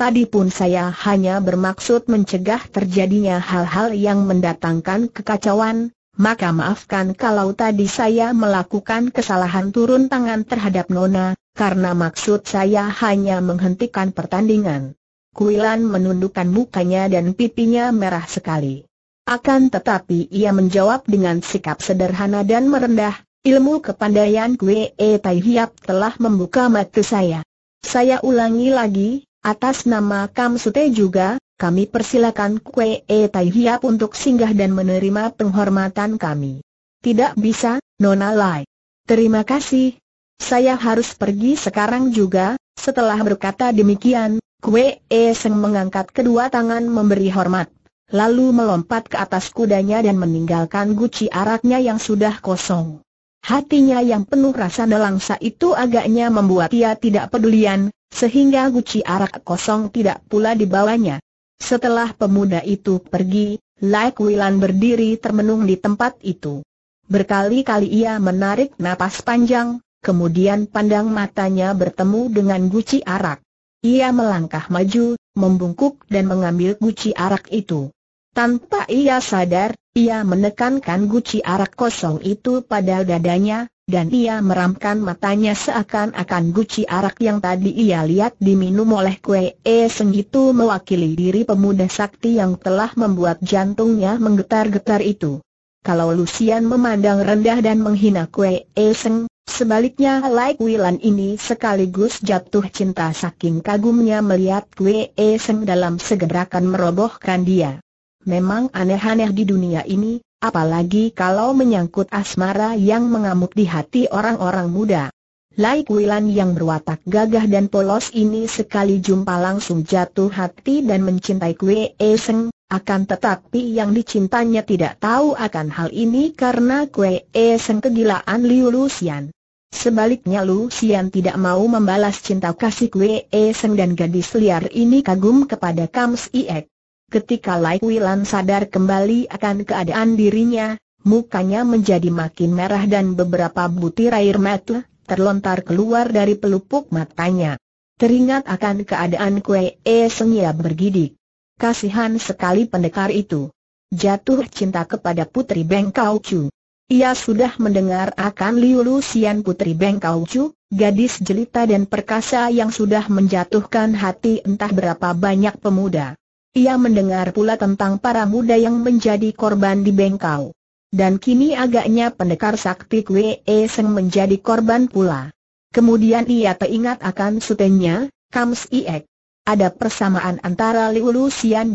Tadi pun saya hanya bermaksud mencegah terjadinya hal-hal yang mendatangkan kekacauan, maka maafkan kalau tadi saya melakukan kesalahan turun tangan terhadap Nona, karena maksud saya hanya menghentikan pertandingan. Kuilan menundukkan mukanya dan pipinya merah sekali. Akan tetapi ia menjawab dengan sikap sederhana dan merendah, Ilmu kepandaian Kwee E Tai Hiap telah membuka mata saya. Saya ulangi lagi, atas nama Kam Sute juga, kami persilakan Kwee E Tai Hiap untuk singgah dan menerima penghormatan kami. Tidak bisa, Nona Lai. Terima kasih. Saya harus pergi sekarang juga, setelah berkata demikian, Kue E Seng mengangkat kedua tangan memberi hormat lalu melompat ke atas kudanya dan meninggalkan guci araknya yang sudah kosong. Hatinya yang penuh rasa nelangsa itu agaknya membuat ia tidak pedulian, sehingga guci arak kosong tidak pula dibawanya. Setelah pemuda itu pergi, Lai Kuilan berdiri termenung di tempat itu. Berkali-kali ia menarik napas panjang, kemudian pandang matanya bertemu dengan guci arak. Ia melangkah maju, membungkuk dan mengambil guci arak itu. Tanpa ia sadar, ia menekankan guci arak kosong itu pada dadanya, dan ia meramkan matanya seakan-akan guci arak yang tadi ia lihat diminum oleh Kue E Seng itu mewakili diri pemuda sakti yang telah membuat jantungnya menggetar-getar itu. Kalau Lucian memandang rendah dan menghina Kue E Seng, sebaliknya Lai Wilan ini sekaligus jatuh cinta saking kagumnya melihat Kue E Seng dalam segerakan merobohkan dia memang aneh-aneh di dunia ini, apalagi kalau menyangkut asmara yang mengamuk di hati orang-orang muda. Lai Kuilan yang berwatak gagah dan polos ini sekali jumpa langsung jatuh hati dan mencintai Kue Eseng, akan tetapi yang dicintanya tidak tahu akan hal ini karena Kue Eseng kegilaan Liu Lusian. Sebaliknya Lusian tidak mau membalas cinta kasih Kue Eseng dan gadis liar ini kagum kepada Kams Iek. Ketika Lai Wilan sadar kembali akan keadaan dirinya, mukanya menjadi makin merah dan beberapa butir air mata terlontar keluar dari pelupuk matanya. Teringat akan keadaan kue e Sengia bergidik. Kasihan sekali pendekar itu. Jatuh cinta kepada Putri Beng Chu. Ia sudah mendengar akan Liu Lusian Putri Beng Chu, gadis jelita dan perkasa yang sudah menjatuhkan hati entah berapa banyak pemuda. Ia mendengar pula tentang para muda yang menjadi korban di bengkau. Dan kini agaknya pendekar sakti Kwe e Seng menjadi korban pula. Kemudian ia teringat akan sutenya, Kams Iek. Ada persamaan antara Liu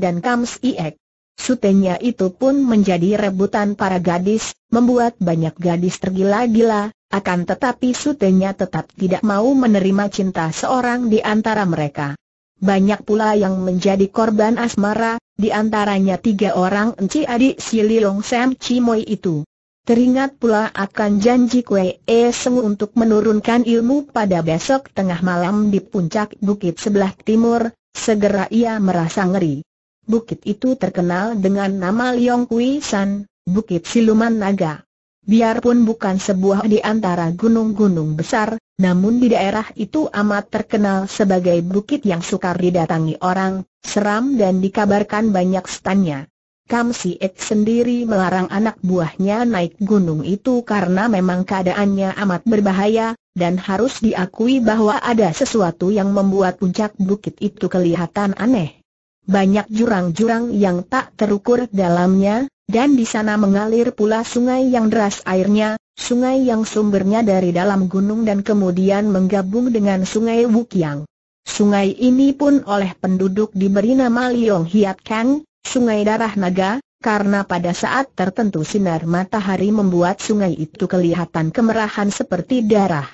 dan Kams Iek. Sutenya itu pun menjadi rebutan para gadis, membuat banyak gadis tergila-gila, akan tetapi sutenya tetap tidak mau menerima cinta seorang di antara mereka. Banyak pula yang menjadi korban asmara, di antaranya tiga orang Enci adik si Lilong Sam Chimoy itu. Teringat pula akan janji Kwe E Seng untuk menurunkan ilmu pada besok tengah malam di puncak bukit sebelah timur, segera ia merasa ngeri. Bukit itu terkenal dengan nama Liong Kui San, Bukit Siluman Naga. Biarpun bukan sebuah di antara gunung-gunung besar, namun di daerah itu amat terkenal sebagai bukit yang sukar didatangi orang, seram dan dikabarkan banyak stannya. Kam Si Ek sendiri melarang anak buahnya naik gunung itu karena memang keadaannya amat berbahaya, dan harus diakui bahwa ada sesuatu yang membuat puncak bukit itu kelihatan aneh. Banyak jurang-jurang yang tak terukur dalamnya, dan di sana mengalir pula sungai yang deras airnya, sungai yang sumbernya dari dalam gunung dan kemudian menggabung dengan sungai Wukiang. Sungai ini pun oleh penduduk diberi nama Liong Hiat Kang, Sungai Darah Naga, karena pada saat tertentu sinar matahari membuat sungai itu kelihatan kemerahan seperti darah.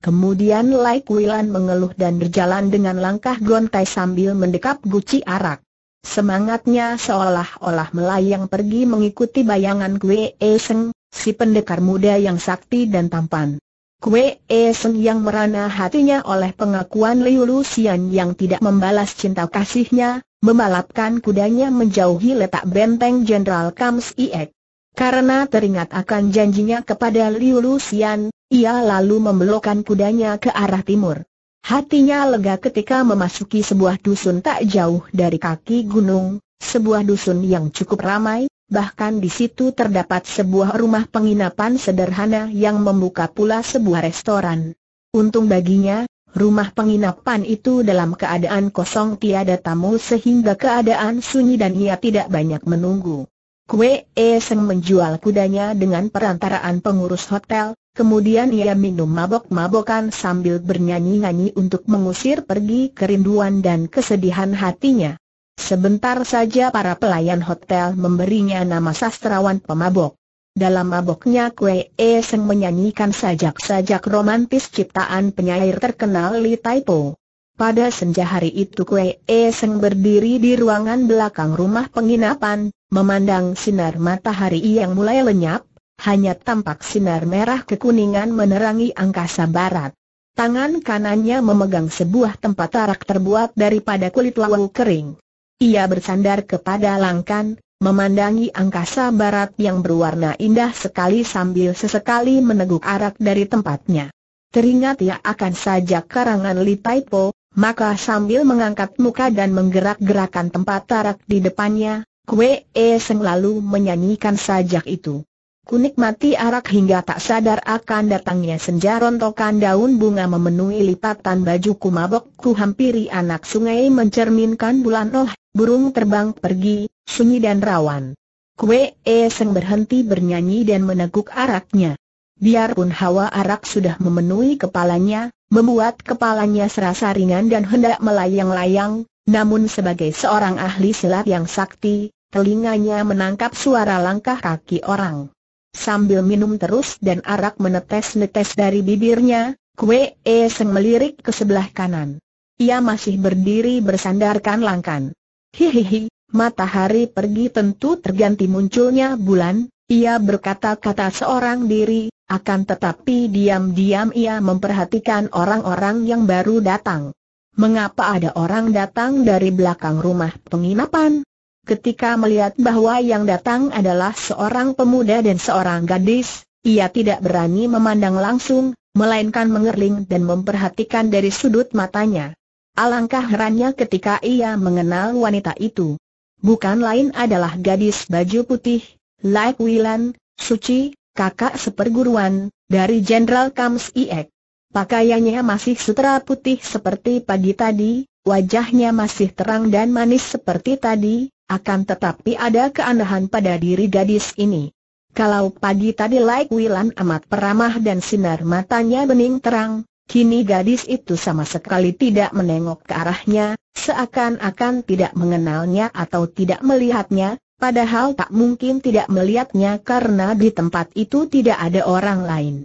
Kemudian Lai Kuilan mengeluh dan berjalan dengan langkah gontai sambil mendekap guci arak. Semangatnya seolah-olah melayang pergi mengikuti bayangan Kwe E Seng, si pendekar muda yang sakti dan tampan. Kwe E Seng yang merana hatinya oleh pengakuan Liu Lucian yang tidak membalas cinta kasihnya, membalapkan kudanya menjauhi letak benteng Jenderal Kams Iek. Karena teringat akan janjinya kepada Liu Lucian, ia lalu membelokkan kudanya ke arah timur. Hatinya lega ketika memasuki sebuah dusun tak jauh dari kaki gunung, sebuah dusun yang cukup ramai, bahkan di situ terdapat sebuah rumah penginapan sederhana yang membuka pula sebuah restoran. Untung baginya, rumah penginapan itu dalam keadaan kosong tiada tamu sehingga keadaan sunyi dan ia tidak banyak menunggu. Kue Eseng menjual kudanya dengan perantaraan pengurus hotel, kemudian ia minum mabok-mabokan sambil bernyanyi-nyanyi untuk mengusir pergi kerinduan dan kesedihan hatinya. Sebentar saja para pelayan hotel memberinya nama sastrawan pemabok. Dalam maboknya Kue Eseng menyanyikan sajak-sajak romantis ciptaan penyair terkenal Li Po. Pada senja hari itu Kue seng berdiri di ruangan belakang rumah penginapan, memandang sinar matahari yang mulai lenyap, hanya tampak sinar merah kekuningan menerangi angkasa barat. Tangan kanannya memegang sebuah tempat arak terbuat daripada kulit lawu kering. Ia bersandar kepada langkan, memandangi angkasa barat yang berwarna indah sekali sambil sesekali meneguk arak dari tempatnya. Teringat ia akan sajak karangan Li Taipo, maka sambil mengangkat muka dan menggerak-gerakan tempat tarak di depannya, Kue E Seng lalu menyanyikan sajak itu. Kunik arak hingga tak sadar akan datangnya senja rontokan daun bunga memenuhi lipatan bajuku kumabok. hampiri anak sungai mencerminkan bulan oh, burung terbang pergi, sunyi dan rawan. Kue E Seng berhenti bernyanyi dan meneguk araknya. Biarpun hawa arak sudah memenuhi kepalanya, membuat kepalanya serasa ringan dan hendak melayang-layang, namun sebagai seorang ahli silat yang sakti, telinganya menangkap suara langkah kaki orang. Sambil minum terus dan arak menetes-netes dari bibirnya, Kue E Seng melirik ke sebelah kanan. Ia masih berdiri bersandarkan langkan. Hihihi, matahari pergi tentu terganti munculnya bulan, ia berkata-kata seorang diri, akan tetapi diam-diam ia memperhatikan orang-orang yang baru datang. Mengapa ada orang datang dari belakang rumah penginapan? Ketika melihat bahwa yang datang adalah seorang pemuda dan seorang gadis, ia tidak berani memandang langsung, melainkan mengerling dan memperhatikan dari sudut matanya. Alangkah herannya ketika ia mengenal wanita itu. Bukan lain adalah gadis baju putih, like Wilan, suci, kakak seperguruan, dari Jenderal Kams Iek. Pakaiannya masih sutra putih seperti pagi tadi, wajahnya masih terang dan manis seperti tadi, akan tetapi ada keanehan pada diri gadis ini. Kalau pagi tadi Laik Wilan amat peramah dan sinar matanya bening terang, kini gadis itu sama sekali tidak menengok ke arahnya, seakan-akan tidak mengenalnya atau tidak melihatnya, padahal tak mungkin tidak melihatnya karena di tempat itu tidak ada orang lain.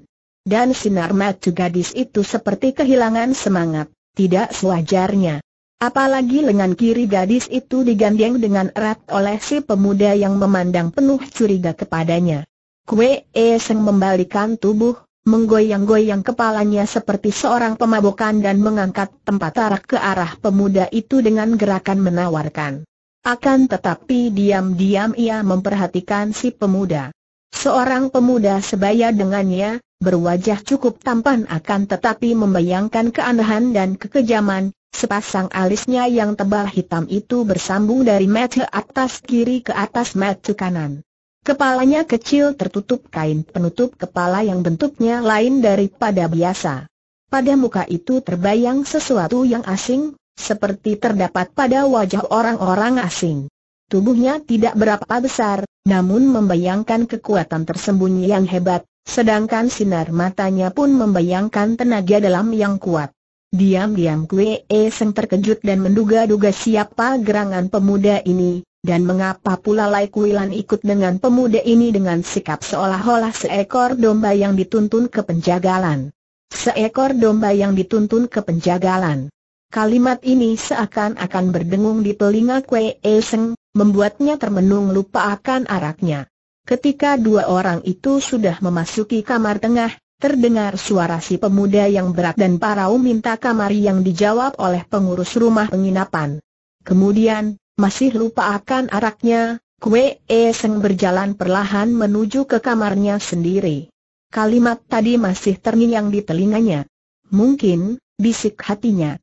Dan sinar mata gadis itu seperti kehilangan semangat, tidak sewajarnya. Apalagi lengan kiri gadis itu digandeng dengan erat oleh si pemuda yang memandang penuh curiga kepadanya. Kue Eseng membalikan tubuh, menggoyang-goyang kepalanya seperti seorang pemabokan dan mengangkat tempat arah ke arah pemuda itu dengan gerakan menawarkan. Akan tetapi diam-diam ia memperhatikan si pemuda. Seorang pemuda sebaya dengannya, berwajah cukup tampan akan tetapi membayangkan keanehan dan kekejaman, sepasang alisnya yang tebal hitam itu bersambung dari mata atas kiri ke atas mata kanan. Kepalanya kecil tertutup kain penutup kepala yang bentuknya lain daripada biasa. Pada muka itu terbayang sesuatu yang asing, seperti terdapat pada wajah orang-orang asing. Tubuhnya tidak berapa besar, namun membayangkan kekuatan tersembunyi yang hebat, sedangkan sinar matanya pun membayangkan tenaga dalam yang kuat. Diam-diam Kue e Seng terkejut dan menduga-duga siapa gerangan pemuda ini, dan mengapa pula Lai Kuilan ikut dengan pemuda ini dengan sikap seolah-olah seekor domba yang dituntun ke penjagalan. Seekor domba yang dituntun ke penjagalan. Kalimat ini seakan-akan berdengung di telinga Kue Seng, membuatnya termenung lupa akan araknya. Ketika dua orang itu sudah memasuki kamar tengah, terdengar suara si pemuda yang berat dan parau minta kamar yang dijawab oleh pengurus rumah penginapan. Kemudian, masih lupa akan araknya, Kue Seng berjalan perlahan menuju ke kamarnya sendiri. Kalimat tadi masih terngiang di telinganya. Mungkin, bisik hatinya.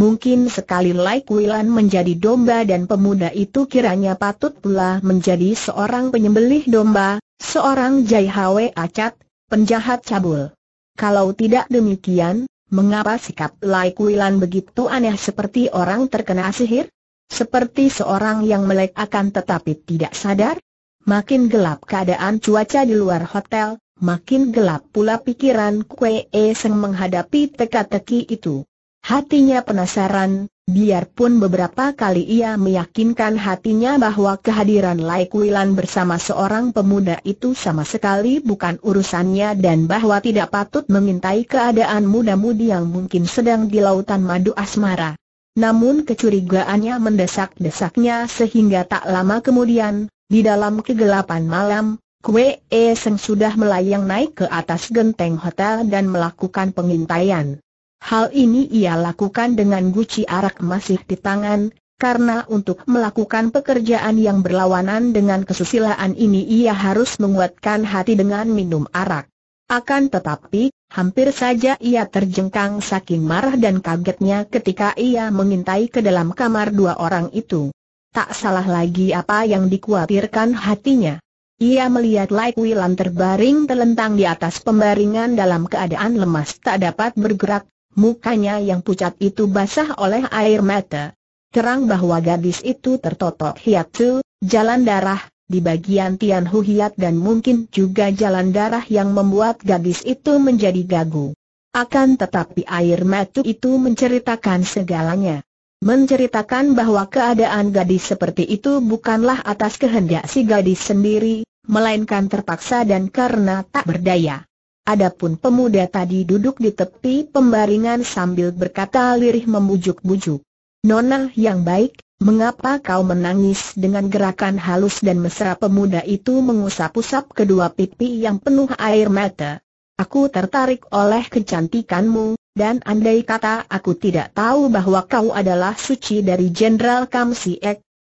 Mungkin sekali Lai Kuilan menjadi domba dan pemuda itu kiranya patut pula menjadi seorang penyembelih domba, seorang Jai Hwe Acat, penjahat cabul. Kalau tidak demikian, mengapa sikap Lai Kuilan begitu aneh seperti orang terkena sihir? Seperti seorang yang melek akan tetapi tidak sadar? Makin gelap keadaan cuaca di luar hotel, makin gelap pula pikiran Kue Seng menghadapi teka-teki itu. Hatinya penasaran, biarpun beberapa kali ia meyakinkan hatinya bahwa kehadiran Lai Kuilan bersama seorang pemuda itu sama sekali bukan urusannya dan bahwa tidak patut mengintai keadaan muda-mudi yang mungkin sedang di lautan madu asmara. Namun kecurigaannya mendesak-desaknya sehingga tak lama kemudian, di dalam kegelapan malam, Kue E sudah melayang naik ke atas genteng hotel dan melakukan pengintaian. Hal ini ia lakukan dengan guci arak masih di tangan, karena untuk melakukan pekerjaan yang berlawanan dengan kesusilaan ini ia harus menguatkan hati dengan minum arak. Akan tetapi, hampir saja ia terjengkang saking marah dan kagetnya ketika ia mengintai ke dalam kamar dua orang itu. Tak salah lagi apa yang dikhawatirkan hatinya. Ia melihat Lai Wilan terbaring telentang di atas pembaringan dalam keadaan lemas tak dapat bergerak, mukanya yang pucat itu basah oleh air mata. Terang bahwa gadis itu tertotok hiatu, jalan darah, di bagian Tian Hu Hiat dan mungkin juga jalan darah yang membuat gadis itu menjadi gagu. Akan tetapi air mata itu menceritakan segalanya menceritakan bahwa keadaan gadis seperti itu bukanlah atas kehendak si gadis sendiri, melainkan terpaksa dan karena tak berdaya. Adapun pemuda tadi duduk di tepi pembaringan sambil berkata lirih membujuk-bujuk. Nona yang baik, mengapa kau menangis dengan gerakan halus dan mesra pemuda itu mengusap-usap kedua pipi yang penuh air mata. Aku tertarik oleh kecantikanmu, dan andai kata aku tidak tahu bahwa kau adalah suci dari Jenderal Kam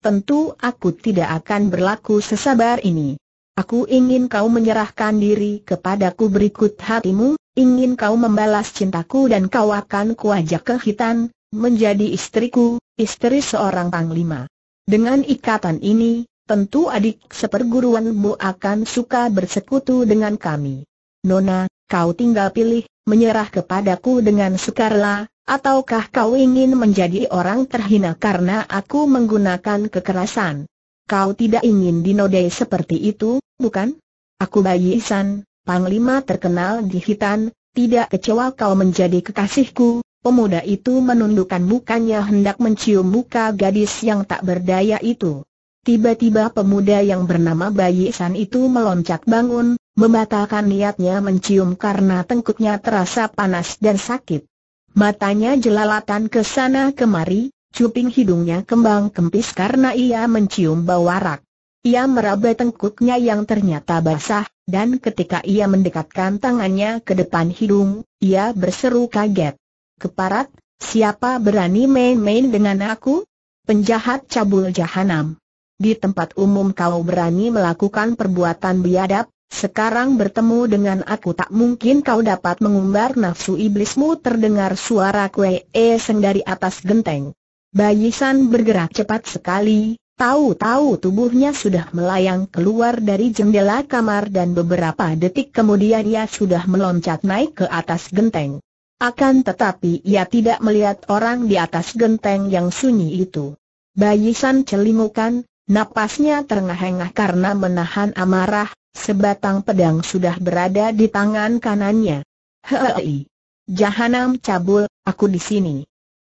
tentu aku tidak akan berlaku sesabar ini. Aku ingin kau menyerahkan diri kepadaku berikut hatimu, ingin kau membalas cintaku dan kau akan kuajak ke hitan, menjadi istriku, istri seorang panglima. Dengan ikatan ini, tentu adik seperguruanmu akan suka bersekutu dengan kami. Nona, kau tinggal pilih, menyerah kepadaku dengan sukarela, ataukah kau ingin menjadi orang terhina karena aku menggunakan kekerasan? Kau tidak ingin dinodai seperti itu, bukan? Aku Bayi Isan, Panglima terkenal di Hitan, tidak kecewa kau menjadi kekasihku, Pemuda itu menundukkan mukanya hendak mencium muka gadis yang tak berdaya itu. Tiba-tiba pemuda yang bernama Bayi San itu meloncat bangun, membatalkan niatnya mencium karena tengkuknya terasa panas dan sakit. Matanya jelalatan ke sana kemari, Cuping hidungnya kembang kempis karena ia mencium bau arak. Ia meraba tengkuknya yang ternyata basah, dan ketika ia mendekatkan tangannya ke depan hidung, ia berseru kaget. Keparat, siapa berani main-main dengan aku? Penjahat cabul jahanam. Di tempat umum kau berani melakukan perbuatan biadab, sekarang bertemu dengan aku tak mungkin kau dapat mengumbar nafsu iblismu terdengar suara kue seng dari atas genteng. Bayi San bergerak cepat sekali, tahu-tahu tubuhnya sudah melayang keluar dari jendela kamar dan beberapa detik kemudian ia sudah meloncat naik ke atas genteng. Akan tetapi ia tidak melihat orang di atas genteng yang sunyi itu. Bayi San celimukan, napasnya terengah-engah karena menahan amarah, sebatang pedang sudah berada di tangan kanannya. Hei, jahanam cabul, aku di sini.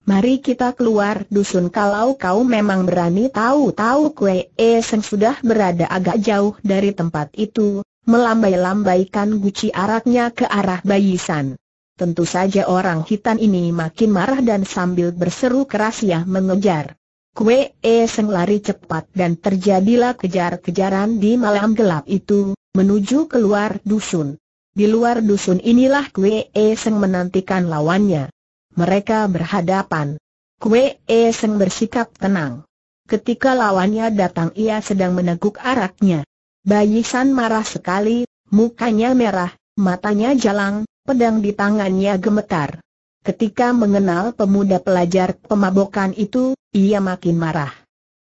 Mari kita keluar dusun kalau kau memang berani tahu-tahu kue Eseng sudah berada agak jauh dari tempat itu, melambai-lambaikan guci araknya ke arah Bayisan. Tentu saja orang hitam ini makin marah dan sambil berseru keras ia mengejar. Kue Eseng lari cepat dan terjadilah kejar-kejaran di malam gelap itu, menuju keluar dusun. Di luar dusun inilah Kue Eseng menantikan lawannya. Mereka berhadapan. Kue e Seng bersikap tenang. Ketika lawannya datang ia sedang meneguk araknya. Bayi San marah sekali, mukanya merah, matanya jalang, pedang di tangannya gemetar. Ketika mengenal pemuda pelajar pemabokan itu, ia makin marah.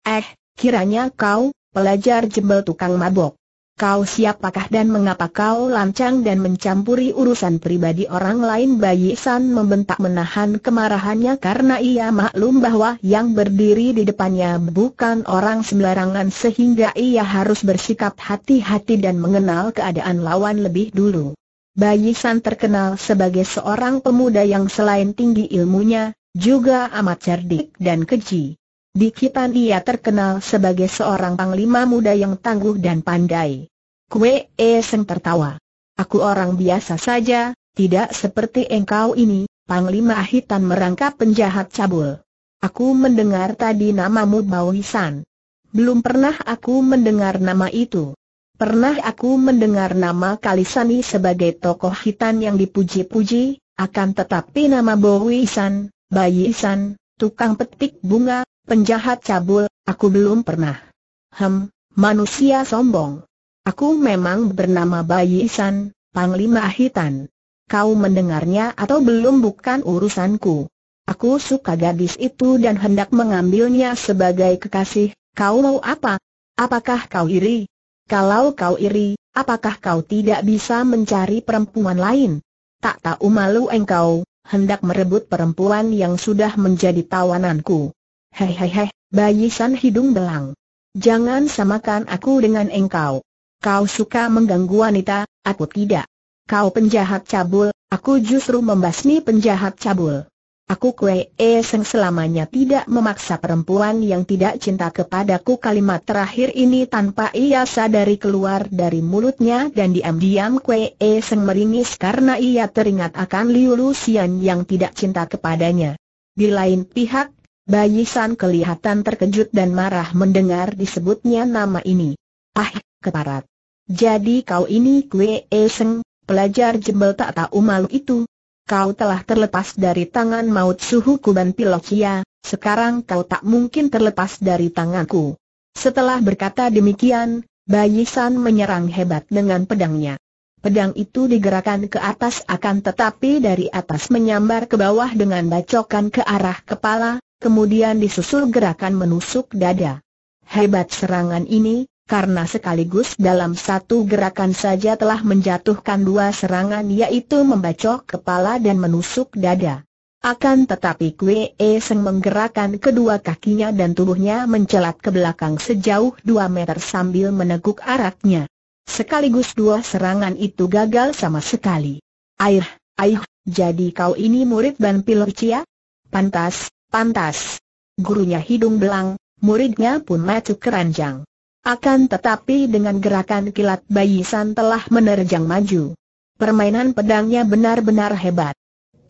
Eh, kiranya kau, pelajar jembel tukang mabok. Kau siapakah dan mengapa kau lancang dan mencampuri urusan pribadi orang lain Bayi San membentak menahan kemarahannya karena ia maklum bahwa yang berdiri di depannya bukan orang sembarangan sehingga ia harus bersikap hati-hati dan mengenal keadaan lawan lebih dulu. Bayi San terkenal sebagai seorang pemuda yang selain tinggi ilmunya, juga amat cerdik dan keji. Di kitan ia terkenal sebagai seorang panglima muda yang tangguh dan pandai. Kue e Seng tertawa. Aku orang biasa saja, tidak seperti engkau ini, Panglima Hitan merangkap penjahat cabul. Aku mendengar tadi namamu Bao Hisan. Belum pernah aku mendengar nama itu. Pernah aku mendengar nama Kalisani sebagai tokoh hitan yang dipuji-puji, akan tetapi nama Bao Bayisan, Bayi tukang petik bunga, Penjahat cabul, aku belum pernah. Hem, manusia sombong. Aku memang bernama Bayi Isan, Panglima Hitan. Kau mendengarnya atau belum bukan urusanku. Aku suka gadis itu dan hendak mengambilnya sebagai kekasih, kau mau apa? Apakah kau iri? Kalau kau iri, apakah kau tidak bisa mencari perempuan lain? Tak tahu malu engkau, hendak merebut perempuan yang sudah menjadi tawananku. Hei hei hei, bayi San hidung belang. Jangan samakan aku dengan engkau. Kau suka mengganggu wanita, aku tidak. Kau penjahat cabul, aku justru membasmi penjahat cabul. Aku kue eseng selamanya tidak memaksa perempuan yang tidak cinta kepadaku kalimat terakhir ini tanpa ia sadari keluar dari mulutnya dan diam-diam kue eseng meringis karena ia teringat akan liulusian yang tidak cinta kepadanya. Di lain pihak, Bayi San kelihatan terkejut dan marah mendengar disebutnya nama ini. Ah, keparat. Jadi kau ini Kue Eseng, pelajar jembel tak tahu malu itu. Kau telah terlepas dari tangan maut suhu kuban pilokia, sekarang kau tak mungkin terlepas dari tanganku. Setelah berkata demikian, Bayi San menyerang hebat dengan pedangnya. Pedang itu digerakkan ke atas akan tetapi dari atas menyambar ke bawah dengan bacokan ke arah kepala, kemudian disusul gerakan menusuk dada. Hebat serangan ini, karena sekaligus dalam satu gerakan saja telah menjatuhkan dua serangan yaitu membacok kepala dan menusuk dada. Akan tetapi Kwe e Seng menggerakkan kedua kakinya dan tubuhnya mencelat ke belakang sejauh dua meter sambil meneguk araknya. Sekaligus dua serangan itu gagal sama sekali. Air, air, jadi kau ini murid Ban Pilor Pantas, Pantas. Gurunya hidung belang, muridnya pun maju keranjang. Akan tetapi dengan gerakan kilat bayi San telah menerjang maju. Permainan pedangnya benar-benar hebat.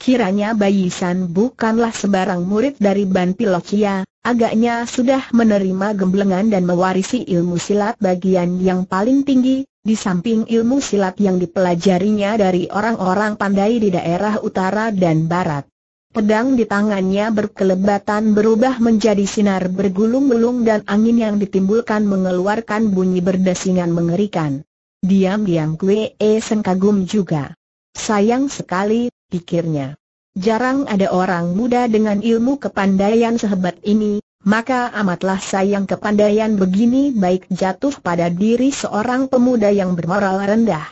Kiranya bayi San bukanlah sebarang murid dari Ban Pilokia, agaknya sudah menerima gemblengan dan mewarisi ilmu silat bagian yang paling tinggi, di samping ilmu silat yang dipelajarinya dari orang-orang pandai di daerah utara dan barat. Pedang di tangannya berkelebatan berubah menjadi sinar bergulung-gulung dan angin yang ditimbulkan mengeluarkan bunyi berdesingan mengerikan. Diam-diam Kwe e Seng kagum juga. Sayang sekali, pikirnya. Jarang ada orang muda dengan ilmu kepandaian sehebat ini, maka amatlah sayang kepandaian begini baik jatuh pada diri seorang pemuda yang bermoral rendah.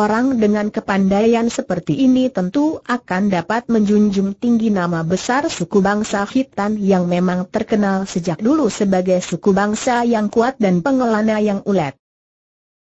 Orang dengan kepandaian seperti ini tentu akan dapat menjunjung tinggi nama besar suku bangsa Hitan yang memang terkenal sejak dulu sebagai suku bangsa yang kuat dan pengelana yang ulet.